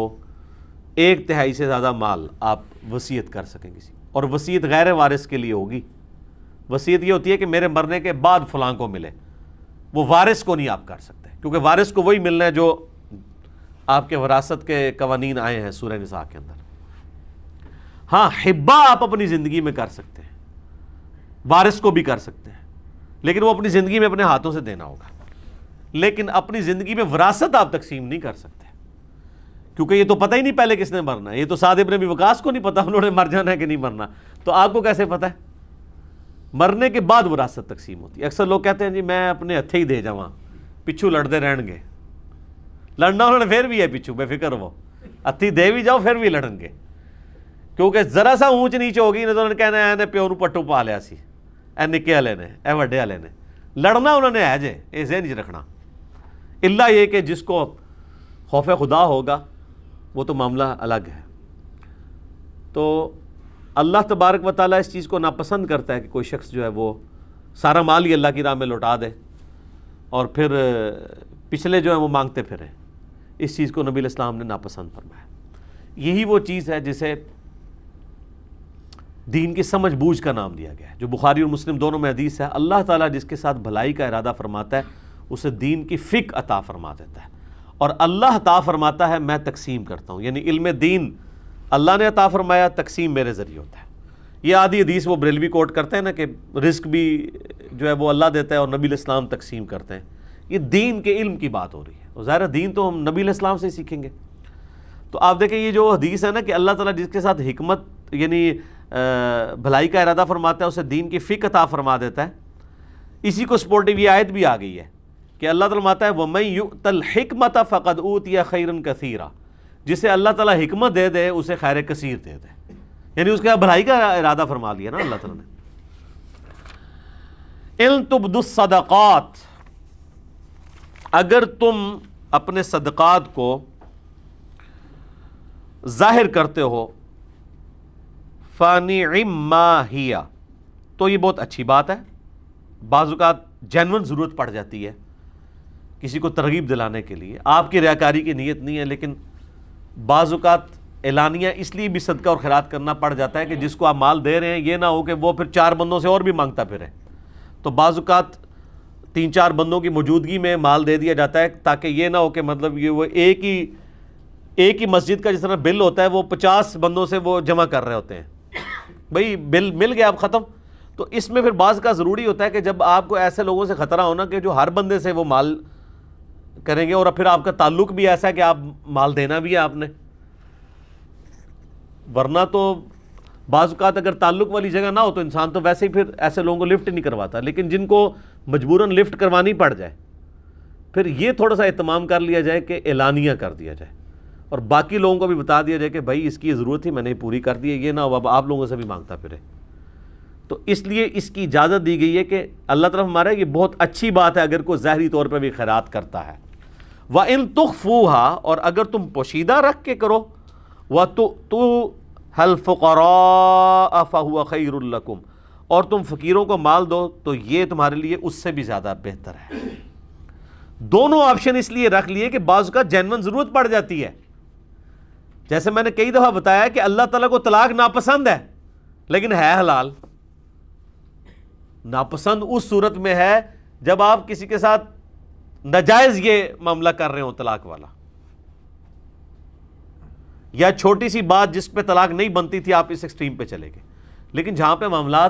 Speaker 1: एक तिहाई से ज़्यादा माल आप वसीयत कर सकें किसी और वसीयत गैर वारिस के लिए होगी वसीयत ये होती है कि मेरे मरने के बाद फलां को मिले वो वारिस को नहीं आप कर सकते क्योंकि वारिस को वही मिलना है जो आपके वरासत के कवानीन आए हैं सूर्य निसा के अंदर हाँ हिब्बा आप अपनी ज़िंदगी में कर सकते हैं वारिस को भी कर सकते हैं लेकिन वो अपनी ज़िंदगी में अपने हाथों से देना होगा लेकिन अपनी ज़िंदगी में वरासत आप तकसीम नहीं कर सकते क्योंकि ये तो पता ही नहीं पहले किसने मरना है ये तो सादिब ने भी विकास को नहीं पता उन्होंने मर जाना है कि नहीं मरना तो आपको कैसे पता है मरने के बाद विरासत तकसीम होती है अक्सर लोग कहते हैं जी मैं अपने हथे ही दे जावा हाँ। पिछू लड़ते रहेंगे लड़ना उन्होंने फिर भी है पिछू बेफिक्र वो अत्थी दे भी जाओ फिर भी लड़नगे क्योंकि जरा सा ਊਂਚ ਨੀਚ ਹੋ ਗਈ ਨਾ ਤਾਂ ਉਹਨਾਂ ਨੇ ਕਹਿਣਾ ਐ पट्टू पा लिया ਪੱਟੂ ਪਾ ਲਿਆ ਸੀ ਐ ਨਿੱਕੇ ਵਾਲੇ ਨੇ ਐ ਵੱਡੇ ਵਾਲੇ ਨੇ ਲੜਨਾ ਉਹਨਾਂ ਨੇ ਹੈ ਜੇ ये कि जिसको खौफ खुदा होगा वो तो मामला अलग है तो अल्लाह तबारक व ताली इस चीज़ को नापसंद करता है कि कोई शख्स जो है वो सारा माल ही अल्लाह की राह में लौटा दे और फिर पिछले जो है वो मांगते फिरें इस चीज़ को नबी इस्लाम ने नापसंद फरमाया यही वो चीज़ है जिसे दीन की समझ बूझ का नाम दिया गया है जो बुखारी और मुस्लिम दोनों में हदीस है अल्लाह ताला जिसके साथ भलाई का इरादा फरमाता है उसे दीन की फ़िक अता फरमा देता है और अल्लाह अता फरमाता है मैं तकसीम करता हूँ यानी इल्म दीन अल्लाह ने अता फरमाया तकसीम मेरे ज़रिए होता है ये आधी हदीस वो ब्रेलवी कोट करते हैं ना कि रिस्क भी जो है वो अल्लाह देता है और नबी इस्लाम तकसीम करते हैं ये दीन के इल्म की बात हो रही है तो ज़ाहिर दीन तो हम नबी इस्लाम से सीखेंगे तो आप देखें ये जो हदीस है ना कि अल्लाह ताला जिसके साथ हमत यानी भलाई का इरादा फरमाता है उसे दीन की फ़िक अता फरमा देता है इसी को सपोर्टिव ये आयत भी आ गई है कि अल्लाह ताला माता है मई यु तलमत फ़कद ऊत या खैरन कसीरा जिसे अल्लाह ताला हिकमत दे दे उसे खैर कसीर दे दे यानी उसके भलाई का इरादा फरमा लिया ना अल्लाह ताला ने अगर तुम अपने सदक़ात को ज़ाहिर करते हो फ़ानी माहिया तो ये बहुत अच्छी बात है बाज़ात जैनवन ज़रूरत पड़ जाती है किसी को तरगीब दिलाने के लिए आपकी रियाकारी की नीयत नहीं है लेकिन बाज़ात एलानिया इसलिए भी सदका और खैरात करना पड़ जाता है कि जिसको आप माल दे रहे हैं ये ना हो कि वो फिर चार बंदों से और भी मांगता फिर तो बाज़ात तीन चार बंदों की मौजूदगी में माल दे दिया जाता है ताकि ये ना हो कि मतलब ये वो एक ही एक ही मस्जिद का जिस तरह बिल होता है वो पचास बंदों से वो जमा कर रहे होते हैं भाई बिल मिल गया अब ख़त्म तो इसमें फिर बाज़ का ज़रूरी होता है कि जब आपको ऐसे लोगों से ख़तरा होना कि जो हर बंदे से वो माल करेंगे और फिर आपका ताल्लुक भी ऐसा है कि आप माल देना भी है आपने वरना तो बाजुकात अगर ताल्लुक वाली जगह ना हो तो इंसान तो वैसे ही फिर ऐसे लोगों को लिफ्ट नहीं करवाता लेकिन जिनको मजबूरन लिफ्ट करवानी पड़ जाए फिर ये थोड़ा सा अहतमाम कर लिया जाए कि एलानिया कर दिया जाए और बाकी लोगों को भी बता दिया जाए कि भाई इसकी ज़रूरत थी मैंने पूरी कर दी है ये ना हो अब आप लोगों से भी मांगता फिरे तो इसलिए इसकी इजाज़त दी गई है कि अल्लाह तरफ हमारा ये बहुत अच्छी बात है अगर कोई ज़हरी तौर पर भी खैरात करता है व इन तुखफूहा और अगर तुम पोशीदा रख के करो वह तो हल फ़ुकरा फ़हुआ ख़ैरकुम और तुम फ़कीरों को माल दो तो ये तुम्हारे लिए उससे भी ज़्यादा बेहतर है दोनों ऑप्शन इसलिए रख लिए कि बाज़ का जैनवन ज़रूरत पड़ जाती है जैसे मैंने कई दफ़ा बताया कि अल्लाह ताला को तलाक नापसंद है लेकिन है हलाल नापसंद उस सूरत में है जब आप किसी के साथ नाजायज़ ये मामला कर रहे हो तलाक वाला या छोटी सी बात जिस पे तलाक नहीं बनती थी आप इस एक्सट्रीम पे चले गए लेकिन जहां पे मामला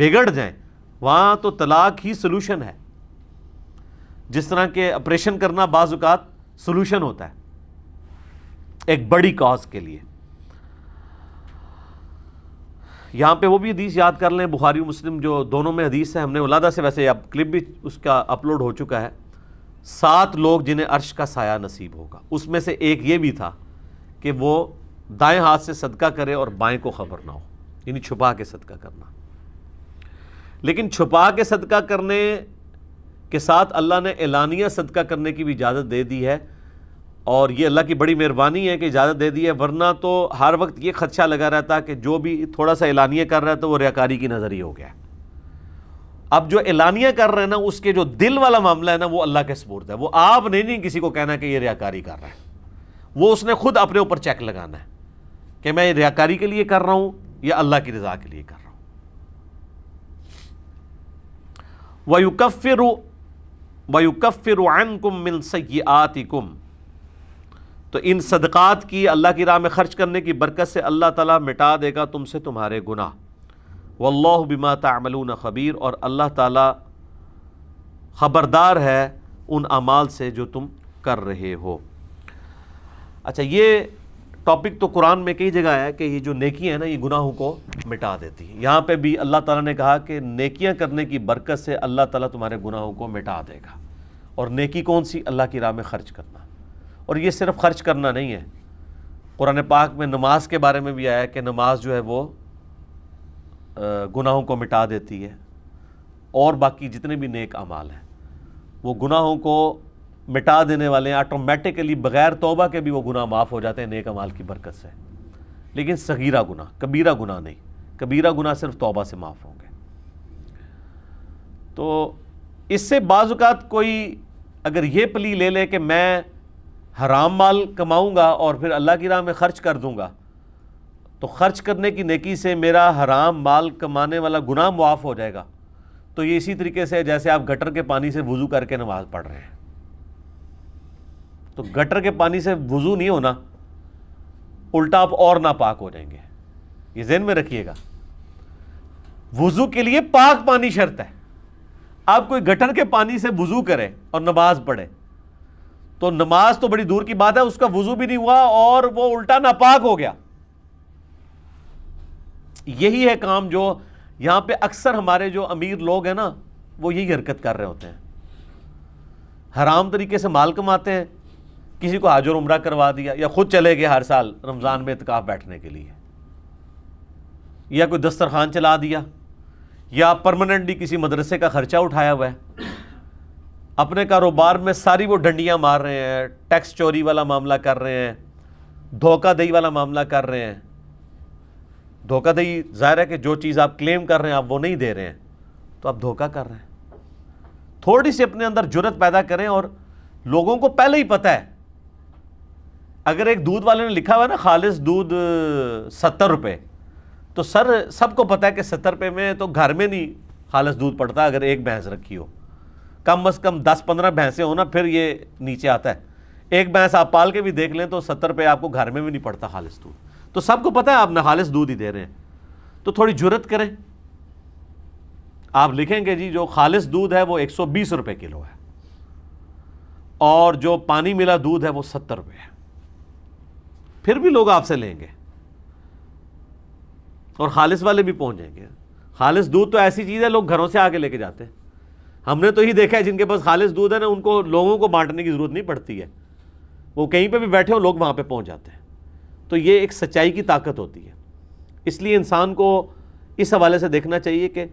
Speaker 1: बिगड़ जाए वहां तो तलाक ही सोल्यूशन है जिस तरह के ऑपरेशन करना बाजुकात सोल्यूशन होता है एक बड़ी कॉज के लिए यहां पे वो भी हदीस याद कर लें बुखारी मुस्लिम जो दोनों में हदीस है हमने उलादा से वैसे अब क्लिप भी उसका अपलोड हो चुका है सात लोग जिन्हें अर्श का साया नसीब होगा उसमें से एक ये भी था कि वो दाएं हाथ से सदका करे और बाएं को खबर ना हो यानी छुपा के सदका करना लेकिन छुपा के सदका करने के साथ अल्लाह ने एलानिया सदका करने की भी इजाज़त दे दी है और ये अल्लाह की बड़ी मेहरबानी है कि इजाज़त दे दी है वरना तो हर वक्त ये खदशा लगा रहता कि जो भी थोड़ा सा एलानिया कर रहा है तो वो रियाकारी की नज़र ही हो गया अब जो एलानिया कर रहे हैं ना उसके जो दिल वाला मामला है ना वो अल्लाह के सपूर्द है वो आप नहीं, नहीं किसी को कहना कि ये रियाकारी कर रहे हैं वो उसने खुद अपने ऊपर चेक लगाना है कि मैं रियाकारी के लिए कर रहा हूं या अल्लाह की रजा के लिए कर रहा हूं वयुकफ़िर वयुकफ़िर कुम आती कुम तो इन सदक़ात की अल्लाह की राह में ख़र्च करने की बरकत से अल्लाह ताला मिटा देगा तुमसे तुम्हारे गुनाह वल्लाह बिमा तामलून खबीर और अल्लाह ताला ख़बरदार है उन अमाल से जो तुम कर रहे हो अच्छा ये टॉपिक तो कुरान में कई जगह है कि ये जो नेकियां हैं ना ये गुनाहों को मिटा देती हैं यहाँ पे भी अल्लाह ताला ने कहा कि नेकियां करने की बरकत से अल्लाह ताला तुम्हारे गुनाहों को मिटा देगा और नेकी कौन सी अल्लाह की राह में खर्च करना और ये सिर्फ खर्च करना नहीं है कुरान पाक में नमाज के बारे में भी आया कि नमाज जो है वो गुनाहों को मिटा देती है और बाकी जितने भी नेक अमाल हैं वो गुनाहों को मिटा देने वाले हैं ऑटोमेटिकली बग़ैर तोबा के भी वो गुनाह माफ़ हो जाते हैं नेक अमाल की बरकत से लेकिन सगीरा गुनाह कबीरा गुनाह नहीं कबीरा गुनाह सिर्फ तोबा से माफ़ होंगे तो इससे बाज़ात कोई अगर ये प्ली ले ले कि मैं हराम माल कमाऊँगा और फिर अल्लाह की राह में ख़र्च कर दूँगा तो ख़र्च करने की नेकी से मेरा हराम माल कमाने वाला गुनाह मुआफ़ हो जाएगा तो ये इसी तरीके से जैसे आप गटर के पानी से वज़ू करके नमाज़ पढ़ रहे हैं तो गटर के पानी से वज़ू नहीं होना उल्टा आप और ना पाक हो जाएंगे ये जेन में रखिएगा वज़ू के लिए पाक पानी शर्त है आप कोई गटर के पानी से वज़ू करें और नमाज पढ़े तो नमाज तो बड़ी दूर की बात है उसका वज़ू भी नहीं हुआ और वो उल्टा नापाक हो गया यही है काम जो यहां पे अक्सर हमारे जो अमीर लोग हैं ना वो यही हरकत कर रहे होते हैं हराम तरीके से माल कमाते हैं किसी को हाजर उम्र करवा दिया या खुद चले गए हर साल रमज़ान में इतकाफ़ बैठने के लिए या कोई दस्तरखान चला दिया या परमानेंटली किसी मदरसे का ख़र्चा उठाया हुआ है अपने कारोबार में सारी वो डंडियाँ मार रहे हैं टैक्स चोरी वाला मामला कर रहे हैं धोखा दही वाला मामला कर रहे हैं धोखा दही जाहिर है कि जो चीज़ आप क्लेम कर रहे हैं आप वो नहीं दे रहे हैं तो आप धोखा कर रहे हैं थोड़ी सी अपने अंदर जरूरत पैदा करें और लोगों को पहले ही पता है अगर एक दूध वाले ने लिखा हुआ ना खालिश दूध सत्तर रुपये तो सर सबको पता है कि सत्तर रुपये में तो घर में नहीं खालस दूध पड़ता अगर एक भैंस रखी हो कम अज़ कम दस पंद्रह भैंसें हो ना फिर ये नीचे आता है एक भैंस आप पाल के भी देख लें तो सत्तर रुपये आपको घर में भी नहीं पड़ता खालिश दूध तो सबको पता है आप ना खालिश दूध ही दे रहे हैं तो थोड़ी जरूरत करें आप लिखेंगे जी जो खालिश दूध है वो एक सौ बीस रुपये किलो है और जो पानी मिला दूध है वो सत्तर रुपये है फिर भी लोग आपसे लेंगे और खालिस वाले भी पहुंच जाएंगे खालिस दूध तो ऐसी चीज़ है लोग घरों से आके लेके जाते हैं हमने तो ही देखा है जिनके पास खालिस दूध है ना उनको लोगों को बांटने की ज़रूरत नहीं पड़ती है वो कहीं पे भी बैठे हो लोग वहाँ पे पहुँच जाते हैं तो ये एक सच्चाई की ताकत होती है इसलिए इंसान को इस हवाले से देखना चाहिए कि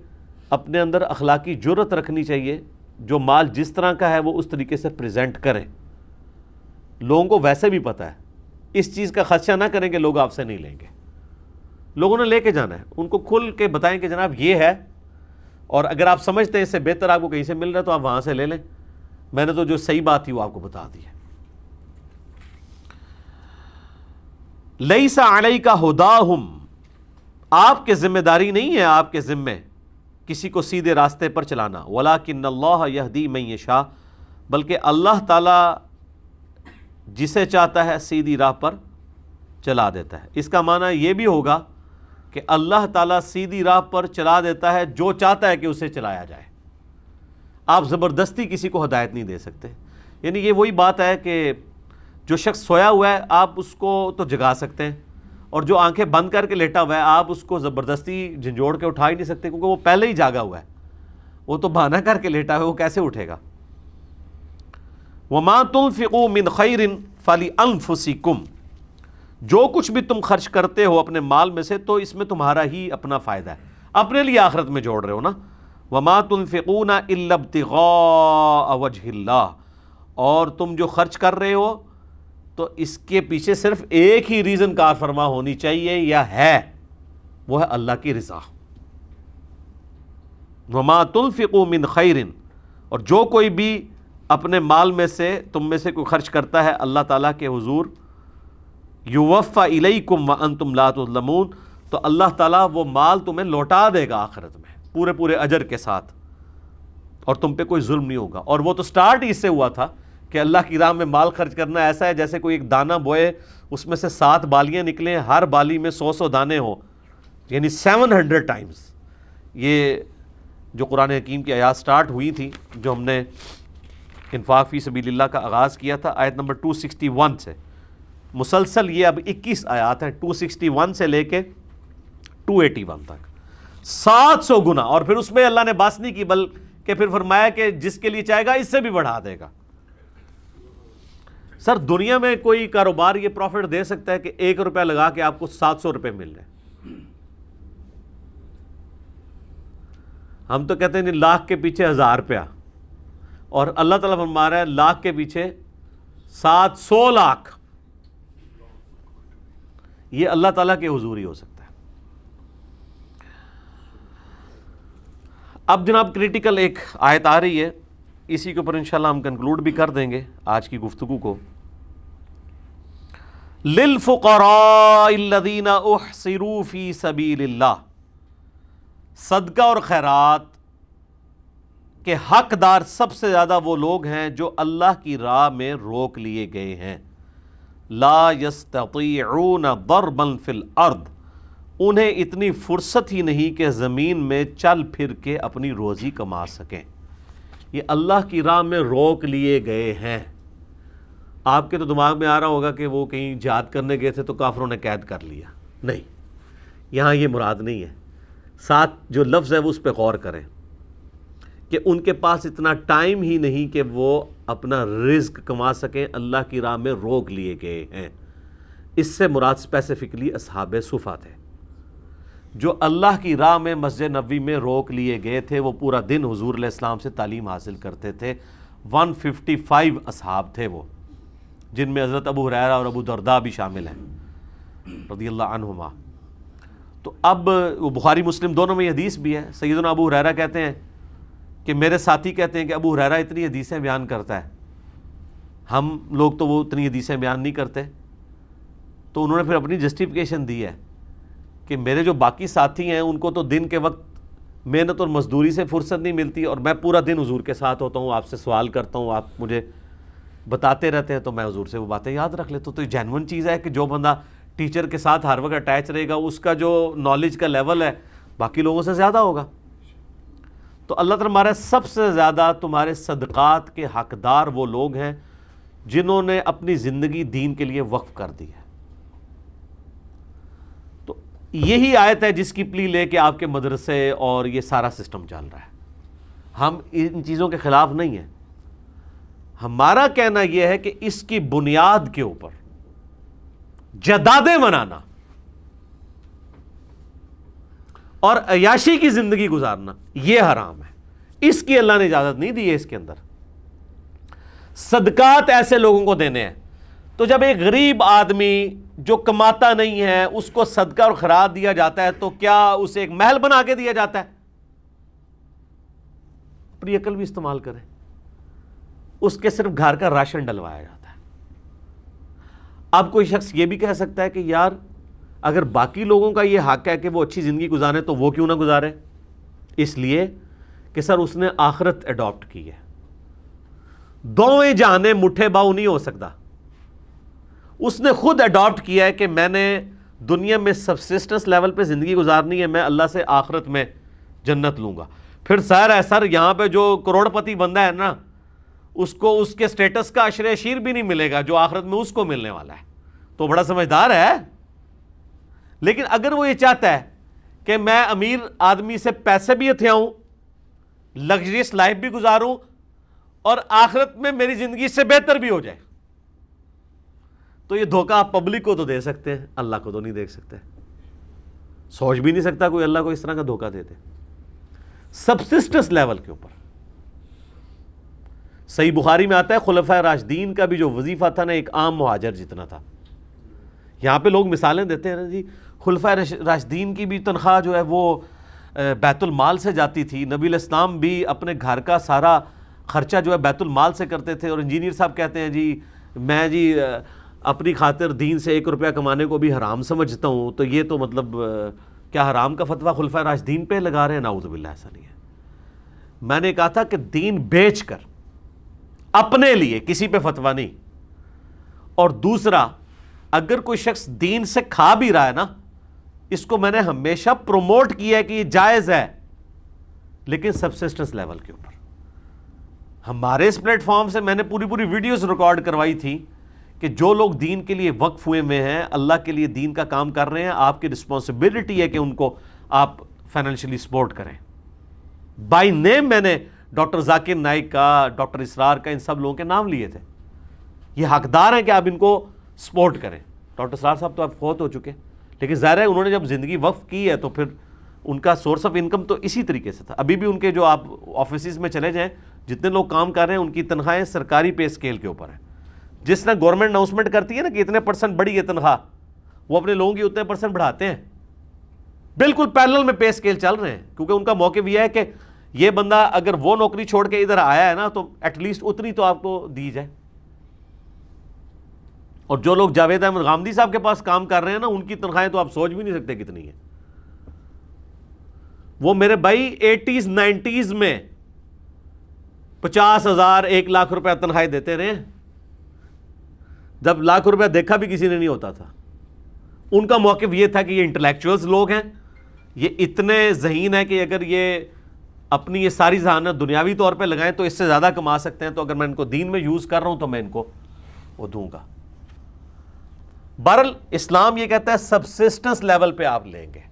Speaker 1: अपने अंदर अखलाकी जरूरत रखनी चाहिए जो माल जिस तरह का है वो उस तरीके से प्रेजेंट करें लोगों को वैसे भी पता है इस चीज़ का खदशा ना करें कि लोग आपसे नहीं लेंगे लोगों ने लेके जाना है उनको खुल के बताएं कि जनाब ये है और अगर आप समझते हैं इससे बेहतर आपको कहीं से मिल रहा है तो आप वहाँ से ले लें मैंने तो जो सही बात थी वो आपको बता दी है लई सा आलई का हदा हम आपके जिम्मेदारी नहीं है आपके ज़िम्मे किसी को सीधे रास्ते पर चलाना वला किन्ला दी मैं शाह बल्कि अल्लाह ताला जिसे चाहता है सीधी राह पर चला देता है इसका माना यह भी होगा कि अल्लाह ताला सीधी राह पर चला देता है जो चाहता है कि उसे चलाया जाए आप ज़बरदस्ती किसी को हदायत नहीं दे सकते यानी ये वही बात है कि जो शख्स सोया हुआ है आप उसको तो जगा सकते हैं और जो आंखें बंद करके लेटा हुआ है आप उसको ज़बरदस्ती झंझोड़ के उठा ही नहीं सकते क्योंकि वो पहले ही जागा हुआ है वो तो बहाना करके लेटा हुआ है वो कैसे उठेगा वमा तुम फ़िकू मिन खैरिन फ़ली अनफुसिकुम जो कुछ भी तुम खर्च करते हो अपने माल में से तो इसमें तुम्हारा ही अपना फ़ायदा है अपने लिए आखिरत में जोड़ रहे हो ना वमा तुम फ़िकूना इलबतिल्ला और तुम जो खर्च कर रहे हो तो इसके पीछे सिर्फ एक ही रीज़न कार फरमा होनी चाहिए या है वो है अल्लाह की रज़ा वमा तुम फ़िकू मिन खैरिन और जो कोई भी अपने माल में से तुम में से कोई खर्च करता है अल्लाह ताला के हुजूर युवफ़ा कुम व अन तुम लातमून तो अल्लाह ताला वो माल तुम्हें लौटा देगा आखिरत में पूरे पूरे अजर के साथ और तुम पे कोई जुल्म नहीं होगा और वो तो स्टार्ट ही इससे हुआ था कि अल्लाह की राह में माल खर्च करना ऐसा है जैसे कोई एक दाना बोए उसमें से सात बालियाँ निकलें हर बाली में सौ सौ दाने हों यानी सेवन हंड्रेड टाइम्स ये जो कुरान हकीम की आयात स्टार्ट हुई थी जो हमने इन्फाक फ़ी सबील्ला का आगाज़ किया था आयत नंबर टू सिक्सटी वन से मुसलसल ये अब इक्कीस आयात हैं वन से लेके वन तक सात सौ गुना और फिर उसमें अल्लाह ने बास नहीं की बल्कि फिर फरमाया कि जिसके लिए चाहेगा इससे भी बढ़ा देगा सर दुनिया में कोई कारोबार ये प्रॉफिट दे सकता है कि एक रुपया लगा के आपको सात सौ रुपये मिल जाए हम तो कहते हैं लाख के पीछे हज़ार रुपया और अल्लाह ताला फरमा रहा है लाख के पीछे सात सौ लाख ये अल्लाह ताला के हजूरी हो सकता है अब जनाब क्रिटिकल एक आयत आ रही है इसी के ऊपर इंशाल्लाह हम कंक्लूड भी कर देंगे आज की गुफ्तु को लिलफ़ुकरादीना उहसरूफ़ी सबील्ला सदका और खैरात कि हकदार सबसे ज़्यादा वो लोग हैं जो अल्लाह की राह में रोक लिए गए हैं ला यस्तून दरबन फिल अर्द उन्हें इतनी फुर्सत ही नहीं कि ज़मीन में चल फिर के अपनी रोज़ी कमा सकें ये अल्लाह की राह में रोक लिए गए हैं आपके तो दिमाग में आ रहा होगा कि वो कहीं जाद करने गए थे तो काफरों ने कैद कर लिया नहीं यहाँ ये मुराद नहीं है साथ जो लफ्ज़ है वो उस पर गौर करें कि उनके पास इतना टाइम ही नहीं कि वो अपना रिज्क कमा सकें अल्लाह की राह में रोक लिए गए हैं इससे मुराद स्पेसिफ़िकली असहाब सुफ़ा थे जो अल्लाह की राह में मस्जिद नबी में रोक लिए गए थे वो पूरा दिन हजूर इस्लाम से तालीम हासिल करते थे 155 असहाब थे वो जिनमें हज़रत अबू हुरैरा और अबू दरदा भी शामिल हैं रदी तो अब वो बुखारी मुस्लिम दोनों में हदीस भी है सैदन अबू रैरा कहते हैं कि मेरे साथी कहते हैं कि अबू हुररा इतनी हदीसें बयान करता है हम लोग तो वो इतनी हदीसें बयान नहीं करते तो उन्होंने फिर अपनी जस्टिफिकेशन दी है कि मेरे जो बाकी साथी हैं उनको तो दिन के वक्त मेहनत और मजदूरी से फुर्सत नहीं मिलती और मैं पूरा दिन हजूर के साथ होता हूँ आपसे सवाल करता हूँ आप मुझे बताते रहते हैं तो मैं हजूर से वो बातें याद रख लेता हूँ तो ये जैनवन चीज़ है कि जो बंदा टीचर के साथ हर वक्त अटैच रहेगा उसका जो नॉलेज का लेवल है बाकी लोगों से ज़्यादा होगा तो अल्लाह ताला हमारा सबसे ज़्यादा तुम्हारे सदक़ात के हकदार वो लोग हैं जिन्होंने अपनी ज़िंदगी दीन के लिए वक्फ कर दी है तो यही आयत है जिसकी प्ली लेके आपके मदरसे और ये सारा सिस्टम चल रहा है हम इन चीज़ों के ख़िलाफ़ नहीं हैं हमारा कहना यह है कि इसकी बुनियाद के ऊपर जदादें मनाना और अयाशी की ज़िंदगी गुजारना यह हराम है इसकी अल्लाह ने इजाज़त नहीं दी है इसके अंदर सदकात ऐसे लोगों को देने हैं तो जब एक गरीब आदमी जो कमाता नहीं है उसको सदका और खराब दिया जाता है तो क्या उसे एक महल बना के दिया जाता है अपनी अकल भी इस्तेमाल करें उसके सिर्फ घर का राशन डलवाया जाता है अब कोई शख्स यह भी कह सकता है कि यार अगर बाकी लोगों का ये हक है कि वो अच्छी ज़िंदगी गुजारें तो वो क्यों ना गुजारें इसलिए कि सर उसने आखरत अडॉप्ट की है दोवें जाने मुठे बाऊ नहीं हो सकता उसने खुद अडॉप्ट किया है कि मैंने दुनिया में सबसिस्टेंस लेवल पे ज़िंदगी गुजारनी है मैं अल्लाह से आखरत में जन्नत लूँगा फिर सर है सर यहाँ पर जो करोड़पति बंदा है ना उसको उसके स्टेटस का अशर शीर भी नहीं मिलेगा जो आखरत में उसको मिलने वाला है तो बड़ा समझदार है लेकिन अगर वो ये चाहता है कि मैं अमीर आदमी से पैसे भी हथियाऊँ लग्जरियस लाइफ भी गुजारूँ और आखिरत में मेरी ज़िंदगी से बेहतर भी हो जाए तो ये धोखा आप पब्लिक को तो दे सकते हैं अल्लाह को तो नहीं दे सकते सोच भी नहीं सकता कोई अल्लाह को इस तरह का धोखा दे दे सबसिस्टेंस लेवल के ऊपर सही बुखारी में आता है खुलफा राशदीन का भी जो वजीफा था ना एक आम महाजर जितना था यहां पे लोग मिसालें देते हैं ना जी खुलफा राशदीन की भी तनख्वाह जो है वो बैतुलमाल से जाती थी नबी इस्लाम भी अपने घर का सारा ख़र्चा जो है बैतुलमाल से करते थे और इंजीनियर साहब कहते हैं जी मैं जी अपनी खातिर दीन से एक रुपया कमाने को भी हराम समझता हूँ तो ये तो मतलब क्या हराम का फतवा खुलफा राशदीन पे लगा रहे हैं नाउजबिल्ला ऐसा नहीं है मैंने कहा था कि दीन बेच कर अपने लिए किसी पे फतवा नहीं और दूसरा अगर कोई शख्स दीन से खा भी रहा है ना इसको मैंने हमेशा प्रोमोट किया है कि ये जायज़ है लेकिन सबसिस्टेंस लेवल के ऊपर हमारे इस प्लेटफॉर्म से मैंने पूरी पूरी वीडियोस रिकॉर्ड करवाई थी कि जो लोग दीन के लिए वक्फ हुए हुए हैं अल्लाह के लिए दीन का काम कर रहे हैं आपकी रिस्पॉन्सिबिलिटी है कि उनको आप फाइनेंशियली सपोर्ट करें बाई नेम मैंने डॉक्टर जाकिर नाइक का डॉक्टर इसरार का इन सब लोगों के नाम लिए थे ये हकदार हैं कि आप इनको सपोर्ट करें डॉक्टर इसरार साहब तो आप फोत हो चुके हैं लेकिन ज़ाहिर है उन्होंने जब ज़िंदगी वक्फ की है तो फिर उनका सोर्स ऑफ इनकम तो इसी तरीके से था अभी भी उनके जो आप ऑफिस में चले जाएँ जितने लोग काम कर रहे हैं उनकी तनख्वाहें सरकारी पे स्केल के ऊपर हैं जिस तरह गवर्नमेंट अनाउंसमेंट करती है ना कि इतने परसेंट बढ़ी है तनख्वाह वो अपने लोगों की उतने परसेंट बढ़ाते हैं बिल्कुल पैरेलल में पे स्केल चल रहे हैं क्योंकि उनका मौके भी है कि ये बंदा अगर वो नौकरी छोड़ के इधर आया है ना तो एटलीस्ट उतनी तो आपको दी जाए और जो लोग जावेद अहमद गांधी साहब के पास काम कर रहे हैं ना उनकी तनख्वाहें तो आप सोच भी नहीं सकते कितनी है वो मेरे भाई एटीज नाइन्टीज में पचास हजार एक लाख रुपया तनख्वाही देते रहे जब लाख रुपया देखा भी किसी ने नहीं होता था उनका मौकफ ये था कि ये इंटेलेक्चुअल्स लोग हैं ये इतने जहीन हैं कि अगर ये अपनी ये सारी जहानत दुनियावी तौर पे लगाएं तो इससे ज़्यादा कमा सकते हैं तो अगर मैं इनको दीन में यूज़ कर रहा हूँ तो मैं इनको वो दूंगा बहरल इस्लाम ये कहता है सबसिस्टेंस लेवल पे आप लेंगे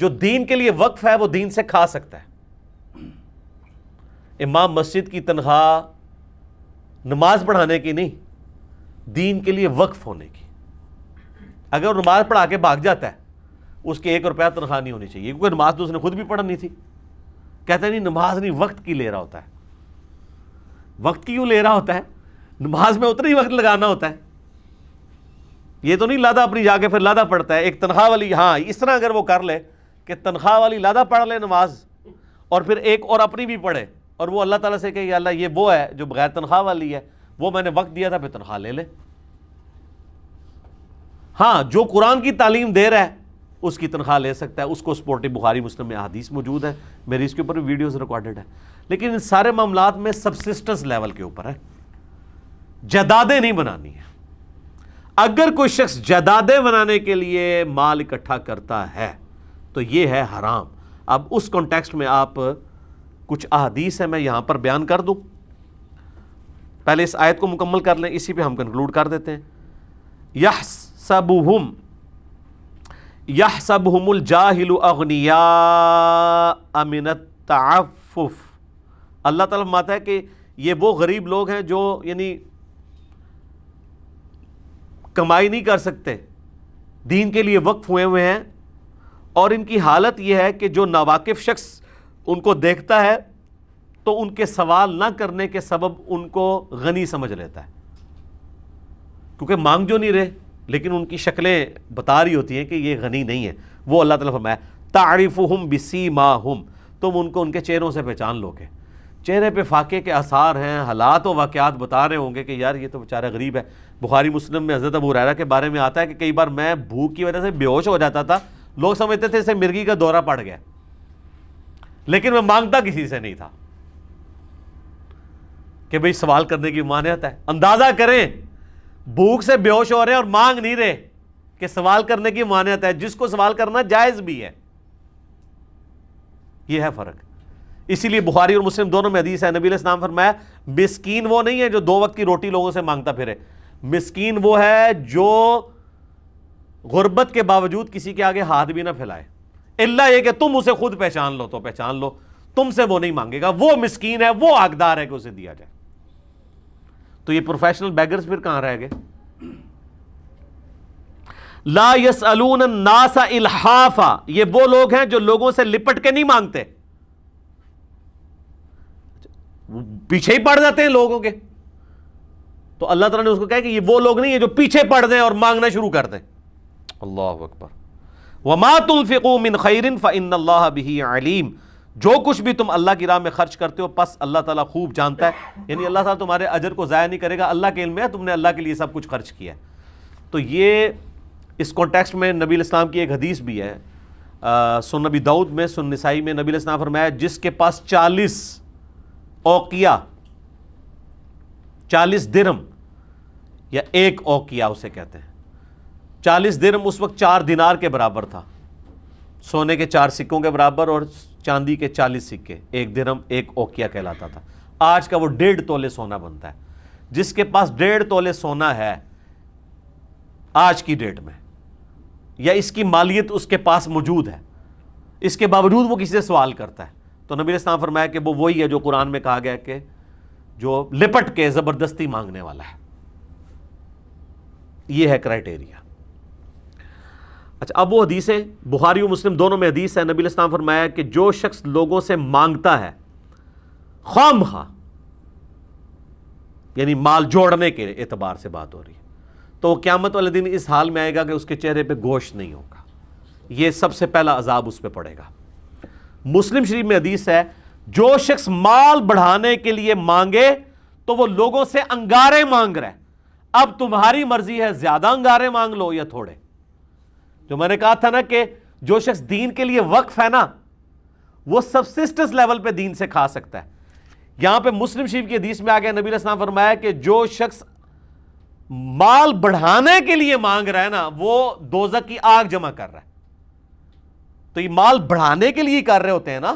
Speaker 1: जो दीन के लिए वक्फ है वो दीन से खा सकता है इमाम मस्जिद की तनख्वाह नमाज पढ़ाने की नहीं दीन के लिए वक्फ होने की अगर वो नमाज पढ़ा के भाग जाता है उसके एक रुपया तनख्वाह नहीं होनी चाहिए क्योंकि नमाज तो उसने खुद भी पढ़नी थी कहते नहीं नमाज नहीं वक्त की ले रहा होता है वक्त क्यों ले रहा होता है नमाज में उतना ही वक्त लगाना होता है ये तो नहीं लादा अपनी जाके फिर लादा पढ़ता है एक तनख्वाह वाली हाँ इस तरह अगर वो कर ले कि तनख्वाह वाली लादा पढ़ ले नमाज और फिर एक और अपनी भी पढ़े और वो अल्लाह ताला से कहे अल्लाह ये वो है जो बगैर तनख्वाह वाली है वो मैंने वक्त दिया था फिर तनख्वाह ले ले हाँ जो कुरान की तालीम दे रहा है उसकी तनख्वाह ले सकता है उसको सपोर्टिव बुखारी मुस्लिम में हदीस मौजूद है मेरी इसके ऊपर भी वीडियोज़ रिकॉर्डेड है लेकिन इन सारे मामला में सबसिस्टेंस लेवल के ऊपर है जदादें नहीं बनानी है अगर कोई शख्स जदादे बनाने के लिए माल इकट्ठा करता है तो ये है हराम अब उस कॉन्टेक्स्ट में आप कुछ अहदीस है मैं यहां पर बयान कर दूं पहले इस आयत को मुकम्मल कर लें इसी पे हम कंक्लूड कर देते हैं यह हम यह सबहुमुल जाहिल अग्निया अमिनत तफ़ अल्लाह तला माता है कि ये वो गरीब लोग हैं जो यानी कमाई नहीं कर सकते दीन के लिए वक्फ हुए हुए हैं और इनकी हालत यह है कि जो नावाकिफ़ शख्स उनको देखता है तो उनके सवाल ना करने के सबब उनको गनी समझ लेता है क्योंकि मांग जो नहीं रहे लेकिन उनकी शक्लें बता रही होती हैं कि ये गनी नहीं है वो अल्लाह ताला फरमाया तारीफ़ हम बिसी माँ हम तुम तो उनको उनके चेहरों से पहचान लोगे चेहरे पे फाके के आसार हैं हालात व वाक़ात बता रहे होंगे कि यार ये तो बेचारा गरीब है बुखारी मुस्लिम में हज़रत अबू रैरा के बारे में आता है कि कई बार मैं भूख की वजह से बेहोश हो जाता था लोग समझते थे इसे मिर्गी का दौरा पड़ गया लेकिन मैं मांगता किसी से नहीं था कि भाई सवाल करने की मान्यता है अंदाज़ा करें भूख से बेहोश हो रहे और मांग नहीं रहे कि सवाल करने की मान्यता है जिसको सवाल करना जायज़ भी है यह है फ़र्क इसीलिए बुखारी और मुस्लिम दोनों में हदीस है नबी इस्लाम फरमाया मिसकीन वो नहीं है जो दो वक्त की रोटी लोगों से मांगता फिरे मिस्कीन वो है जो गुर्बत के बावजूद किसी के आगे हाथ भी ना फैलाए इल्ला ये कि तुम उसे खुद पहचान लो तो पहचान लो तुमसे वो नहीं मांगेगा वो मिस्कीन है वो हकदार है कि उसे दिया जाए तो ये प्रोफेशनल बैगर्स फिर कहां रह गए ला यस अलून नासा इल्हाफा ये वो लोग हैं जो लोगों से लिपट के नहीं मांगते पीछे ही पड़ जाते हैं लोगों के तो अल्लाह तला ने उसको कहा कि ये वो लोग नहीं है जो पीछे पड़ दें और मांगना शुरू कर दें अल्लाह अकबर वमातुलफ़िन खैरिन फ़िन बिही अलीम जो कुछ भी तुम अल्लाह की राह में खर्च करते हो बस अल्लाह ताला खूब जानता है यानी अल्लाह ताला तुम्हारे अजर को ज़ाया नहीं करेगा अल्लाह के इल्म है तुमने अल्लाह के लिए सब कुछ खर्च किया है तो ये इस कॉन्टेक्स्ट में नबी इस्लाम की एक हदीस भी है सुन नबी दाऊद में सुन नसाई में नबी इस्लाम फरमाया जिसके पास चालीस ओकिया चालीस दिरम या एक ओकिया उसे कहते हैं चालीस दिरम उस वक्त चार दिनार के बराबर था सोने के चार सिक्कों के बराबर और चांदी के चालीस सिक्के एक दिरम एक ओकिया कहलाता था आज का वो डेढ़ तोले सोना बनता है जिसके पास डेढ़ तोले सोना है आज की डेट में या इसकी मालियत उसके पास मौजूद है इसके बावजूद वो किसी से सवाल करता है तो नबी इस्लाम फरमाया कि वो वही है जो कुरान में कहा गया कि जो लिपट के ज़बरदस्ती मांगने वाला है ये है क्राइटेरिया अच्छा अब वो हदीसें बुखारी और मुस्लिम दोनों में हदीस है नबी इस्लाम फरमाया कि जो शख्स लोगों से मांगता है खाम खा यानी माल जोड़ने के एतबार से बात हो रही है तो क्यामत वाले दिन इस हाल में आएगा कि उसके चेहरे पे गोश्त नहीं होगा ये सबसे पहला अजाब उस पर पड़ेगा मुस्लिम शरीफ में हदीस है जो शख्स माल बढ़ाने के लिए मांगे तो वो लोगों से अंगारे मांग रहा है अब तुम्हारी मर्जी है ज्यादा अंगारे मांग लो या थोड़े जो मैंने कहा था ना कि जो शख्स दीन के लिए वक्फ है ना वो सबसिस्टेंस लेवल पे दीन से खा सकता है यहां पे मुस्लिम शरीफ की हदीस में आ गया नबी इस्लाम फरमाया कि जो शख्स माल बढ़ाने के लिए मांग रहा है ना वो दोजक की आग जमा कर रहा है तो ये माल बढ़ाने के लिए कर रहे होते हैं ना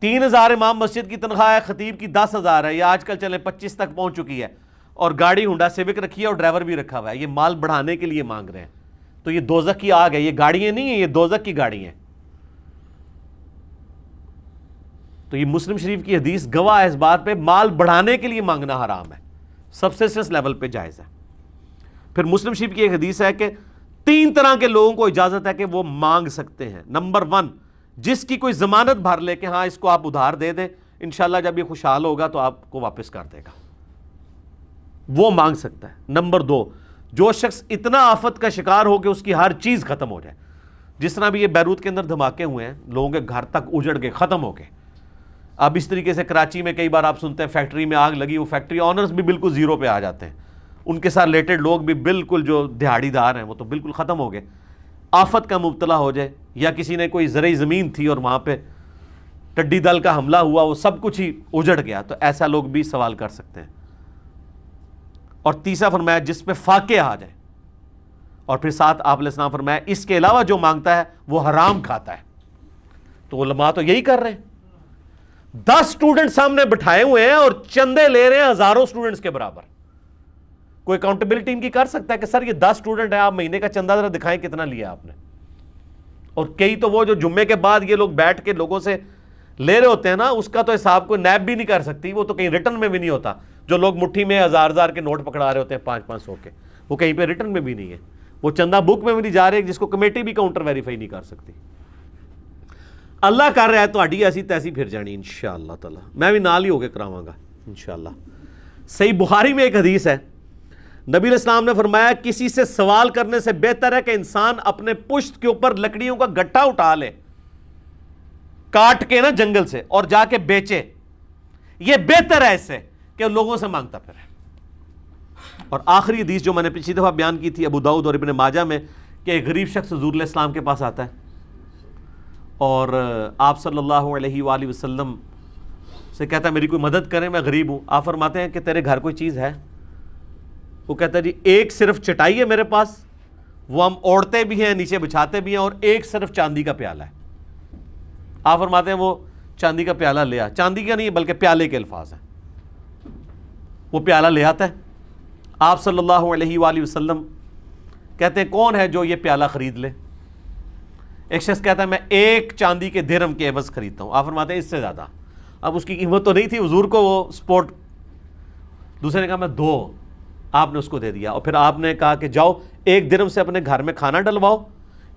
Speaker 1: तीन हजार इमाम मस्जिद की तनख्वाह है खतीब की दस हजार है या आजकल चले पच्चीस तक पहुंच चुकी है और गाड़ी हुडा सिविक रखी है और ड्राइवर भी रखा हुआ है ये माल बढ़ाने के लिए मांग रहे हैं तो ये दोजक की आग है ये गाड़ियां नहीं है ये दोजक की गाड़ी है तो ये मुस्लिम शरीफ की हदीस गवाह है इस बात पे माल बढ़ाने के लिए मांगना हराम है सबसेस्टेंस लेवल पे जायज़ है फिर मुस्लिम शरीफ की एक हदीस है कि तीन तरह के लोगों को इजाज़त है कि वो मांग सकते हैं नंबर वन जिसकी कोई ज़मानत भर ले कि हाँ इसको आप उधार दे दें इन जब ये खुशहाल होगा तो आपको वापस कर देगा वो मांग सकता है नंबर दो जो शख्स इतना आफत का शिकार हो कि उसकी हर चीज़ ख़त्म हो जाए जिस तरह भी ये बैरूत के अंदर धमाके हुए हैं लोगों के घर तक उजड़ के ख़त्म हो गए अब इस तरीके से कराची में कई बार आप सुनते हैं फैक्ट्री में आग लगी वो फैक्ट्री ऑनर्स भी बिल्कुल ज़ीरो पे आ जाते हैं उनके साथ रिलेटेड लोग भी बिल्कुल जो दिहाड़ीदार हैं वो तो बिल्कुल ख़त्म हो गए आफत का मुबतला हो जाए या किसी ने कोई ज़रिए ज़मीन थी और वहाँ पर टड्डी दल का हमला हुआ वो सब कुछ ही उजड़ गया तो ऐसा लोग भी सवाल कर सकते हैं और तीसरा फरमाया जिसमें फाके आ जाए और फिर साथ आपने फरमाया इसके अलावा जो मांगता है वो हराम खाता है तो उलमा तो यही कर रहे हैं दस स्टूडेंट सामने बिठाए हुए हैं और चंदे ले रहे हैं हजारों स्टूडेंट्स के बराबर कोई अकाउंटेबिलिटी इनकी कर सकता है कि सर ये दस स्टूडेंट है आप महीने का चंदा जरा दिखाएं कितना लिया आपने और कई तो वो जो जुम्मे के बाद ये लोग बैठ के लोगों से ले रहे होते हैं ना उसका तो हिसाब कोई नैप भी नहीं कर सकती वो तो कहीं रिटर्न में भी नहीं होता जो लोग मुट्ठी में हज़ार हज़ार के नोट पकड़ा रहे होते हैं पाँच पाँच सौ के वो कहीं पर रिटर्न में भी नहीं है वो चंदा बुक में भी नहीं जा रहे जिसको कमेटी भी काउंटर वेरीफाई नहीं कर सकती अल्लाह कर रहा है तो ऐसी तैसी फिर जानी इन तला मैं भी नाल ही होकर करावगा इन सही बुहारी में एक हदीस है नबी इस्लाम ने फरमाया किसी से सवाल करने से बेहतर है कि इंसान अपने पुश्त के ऊपर लकड़ियों का गट्ठा उठा ले काट के ना जंगल से और जाके बेचे ये बेहतर है इससे कि लोगों से मांगता फिर और आखिरी हदीस जो मैंने पिछली दफ़ा बयान की थी अबू दाऊद और इबन माजा में कि एक गरीब शख्स हजूर इस्लाम के पास आता है और आप सल्लल्लाहु अलैहि वसल्लम से कहता है मेरी कोई मदद करें मैं गरीब हूँ आप फरमाते हैं कि तेरे घर कोई चीज़ है वो कहता है जी एक सिर्फ चटाई है मेरे पास वो हम ओढ़ते भी हैं नीचे बिछाते भी हैं और एक सिर्फ चांदी का प्याला है आप फरमाते हैं वो चांदी का प्याला लिया चांदी का नहीं बल्कि प्याले के अल्फाज हैं वो प्याला ले आता है आप सल्लल्लाहु अलैहि वसल्लम कहते हैं कौन है जो ये प्याला ख़रीद ले एक शख्स कहता है मैं एक चांदी के धर्म के एवज़ ख़रीदता हूँ आप फरमाते हैं इससे ज़्यादा अब उसकी कीमत तो नहीं थी हजूर को वो स्पोर्ट दूसरे ने कहा मैं दो आपने उसको दे दिया और फिर आपने कहा कि जाओ एक धर्म से अपने घर में खाना डलवाओ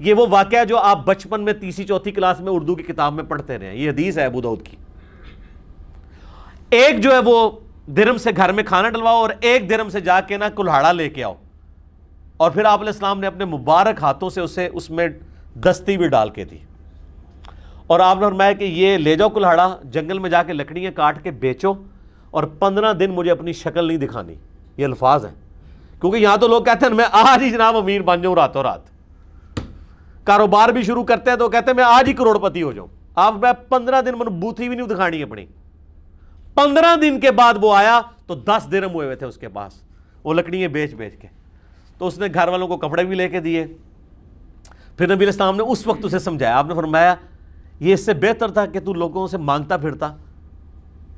Speaker 1: ये वो वाक़ जो आप बचपन में तीसरी चौथी क्लास में उर्दू की किताब में पढ़ते रहे ये हदीस है अबू दाऊद की एक जो है वो धर्म से घर में खाना डलवाओ और एक धर्म से जाके ना कुल्हाड़ा लेके आओ और फिर आप इस्लाम ने अपने मुबारक हाथों से उसे उसमें दस्ती भी डाल के दी और आपने फरमाया कि ये ले जाओ कुल्हाड़ा जंगल में जाके लकड़ियाँ काट के बेचो और पंद्रह दिन मुझे अपनी शक्ल नहीं दिखानी ये अल्फाज हैं क्योंकि यहाँ तो लोग कहते हैं मैं आज ही जनाब अमीर बन जाऊँ रातों रात कारोबार भी शुरू करते हैं तो कहते हैं मैं आज ही करोड़पति हो जाऊँ आप मैं पंद्रह दिन मैंने बूथी भी नहीं दिखानी अपनी पंद्रह दिन के बाद वो आया तो दस दिन हुए हुए थे उसके पास वो लकड़ियाँ बेच बेच के तो उसने घर वालों को कपड़े भी लेके दिए फिर नबी इस्लाम ने उस वक्त उसे समझाया आपने फरमाया ये इससे बेहतर था कि तू लोगों से मांगता फिरता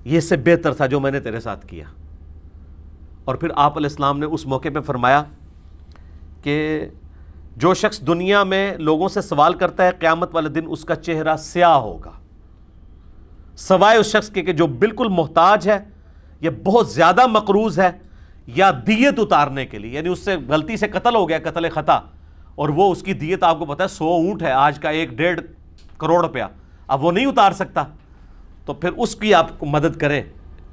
Speaker 1: ये इससे बेहतर था जो मैंने तेरे साथ किया और फिर आप इस्लाम ने उस मौके पे फरमाया कि जो शख्स दुनिया में लोगों से सवाल करता है क़्यामत वाले दिन उसका चेहरा स्याह होगा सवाए उस शख्स के, के जो बिल्कुल मोहताज है या बहुत ज़्यादा मकरूज है या दियत उतारने के लिए यानी उससे गलती से कत्ल हो गया कत्ल ख़ता और वो उसकी दियत आपको पता है सौ ऊँट है आज का एक डेढ़ करोड़ रुपया अब वो नहीं उतार सकता तो फिर उसकी आप मदद करें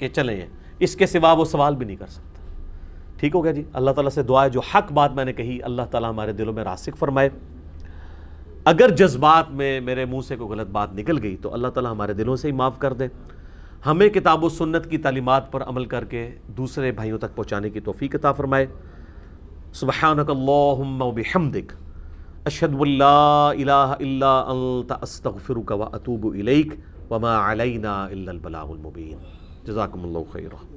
Speaker 1: कि चले ये इसके सिवा वो सवाल भी नहीं कर सकता ठीक हो गया जी अल्लाह ताला से दुआ है जो हक बात मैंने कही अल्लाह ताला हमारे दिलों में रासिक फरमाए अगर जज्बात में मेरे मुंह से कोई गलत बात निकल गई तो अल्लाह ताला हमारे दिलों से ही माफ़ कर दे हमें किताब सुन्नत की तालीमत पर अमल करके दूसरे भाइयों तक पहुँचाने की तोफ़ी कता फ़रमाए सुबहानकल्लाबिहमदिक अशदुल्लास्तफ़िर व अतूब इलैक वमा अलैना इल्लबलामुबीन जजाकम्ल खैर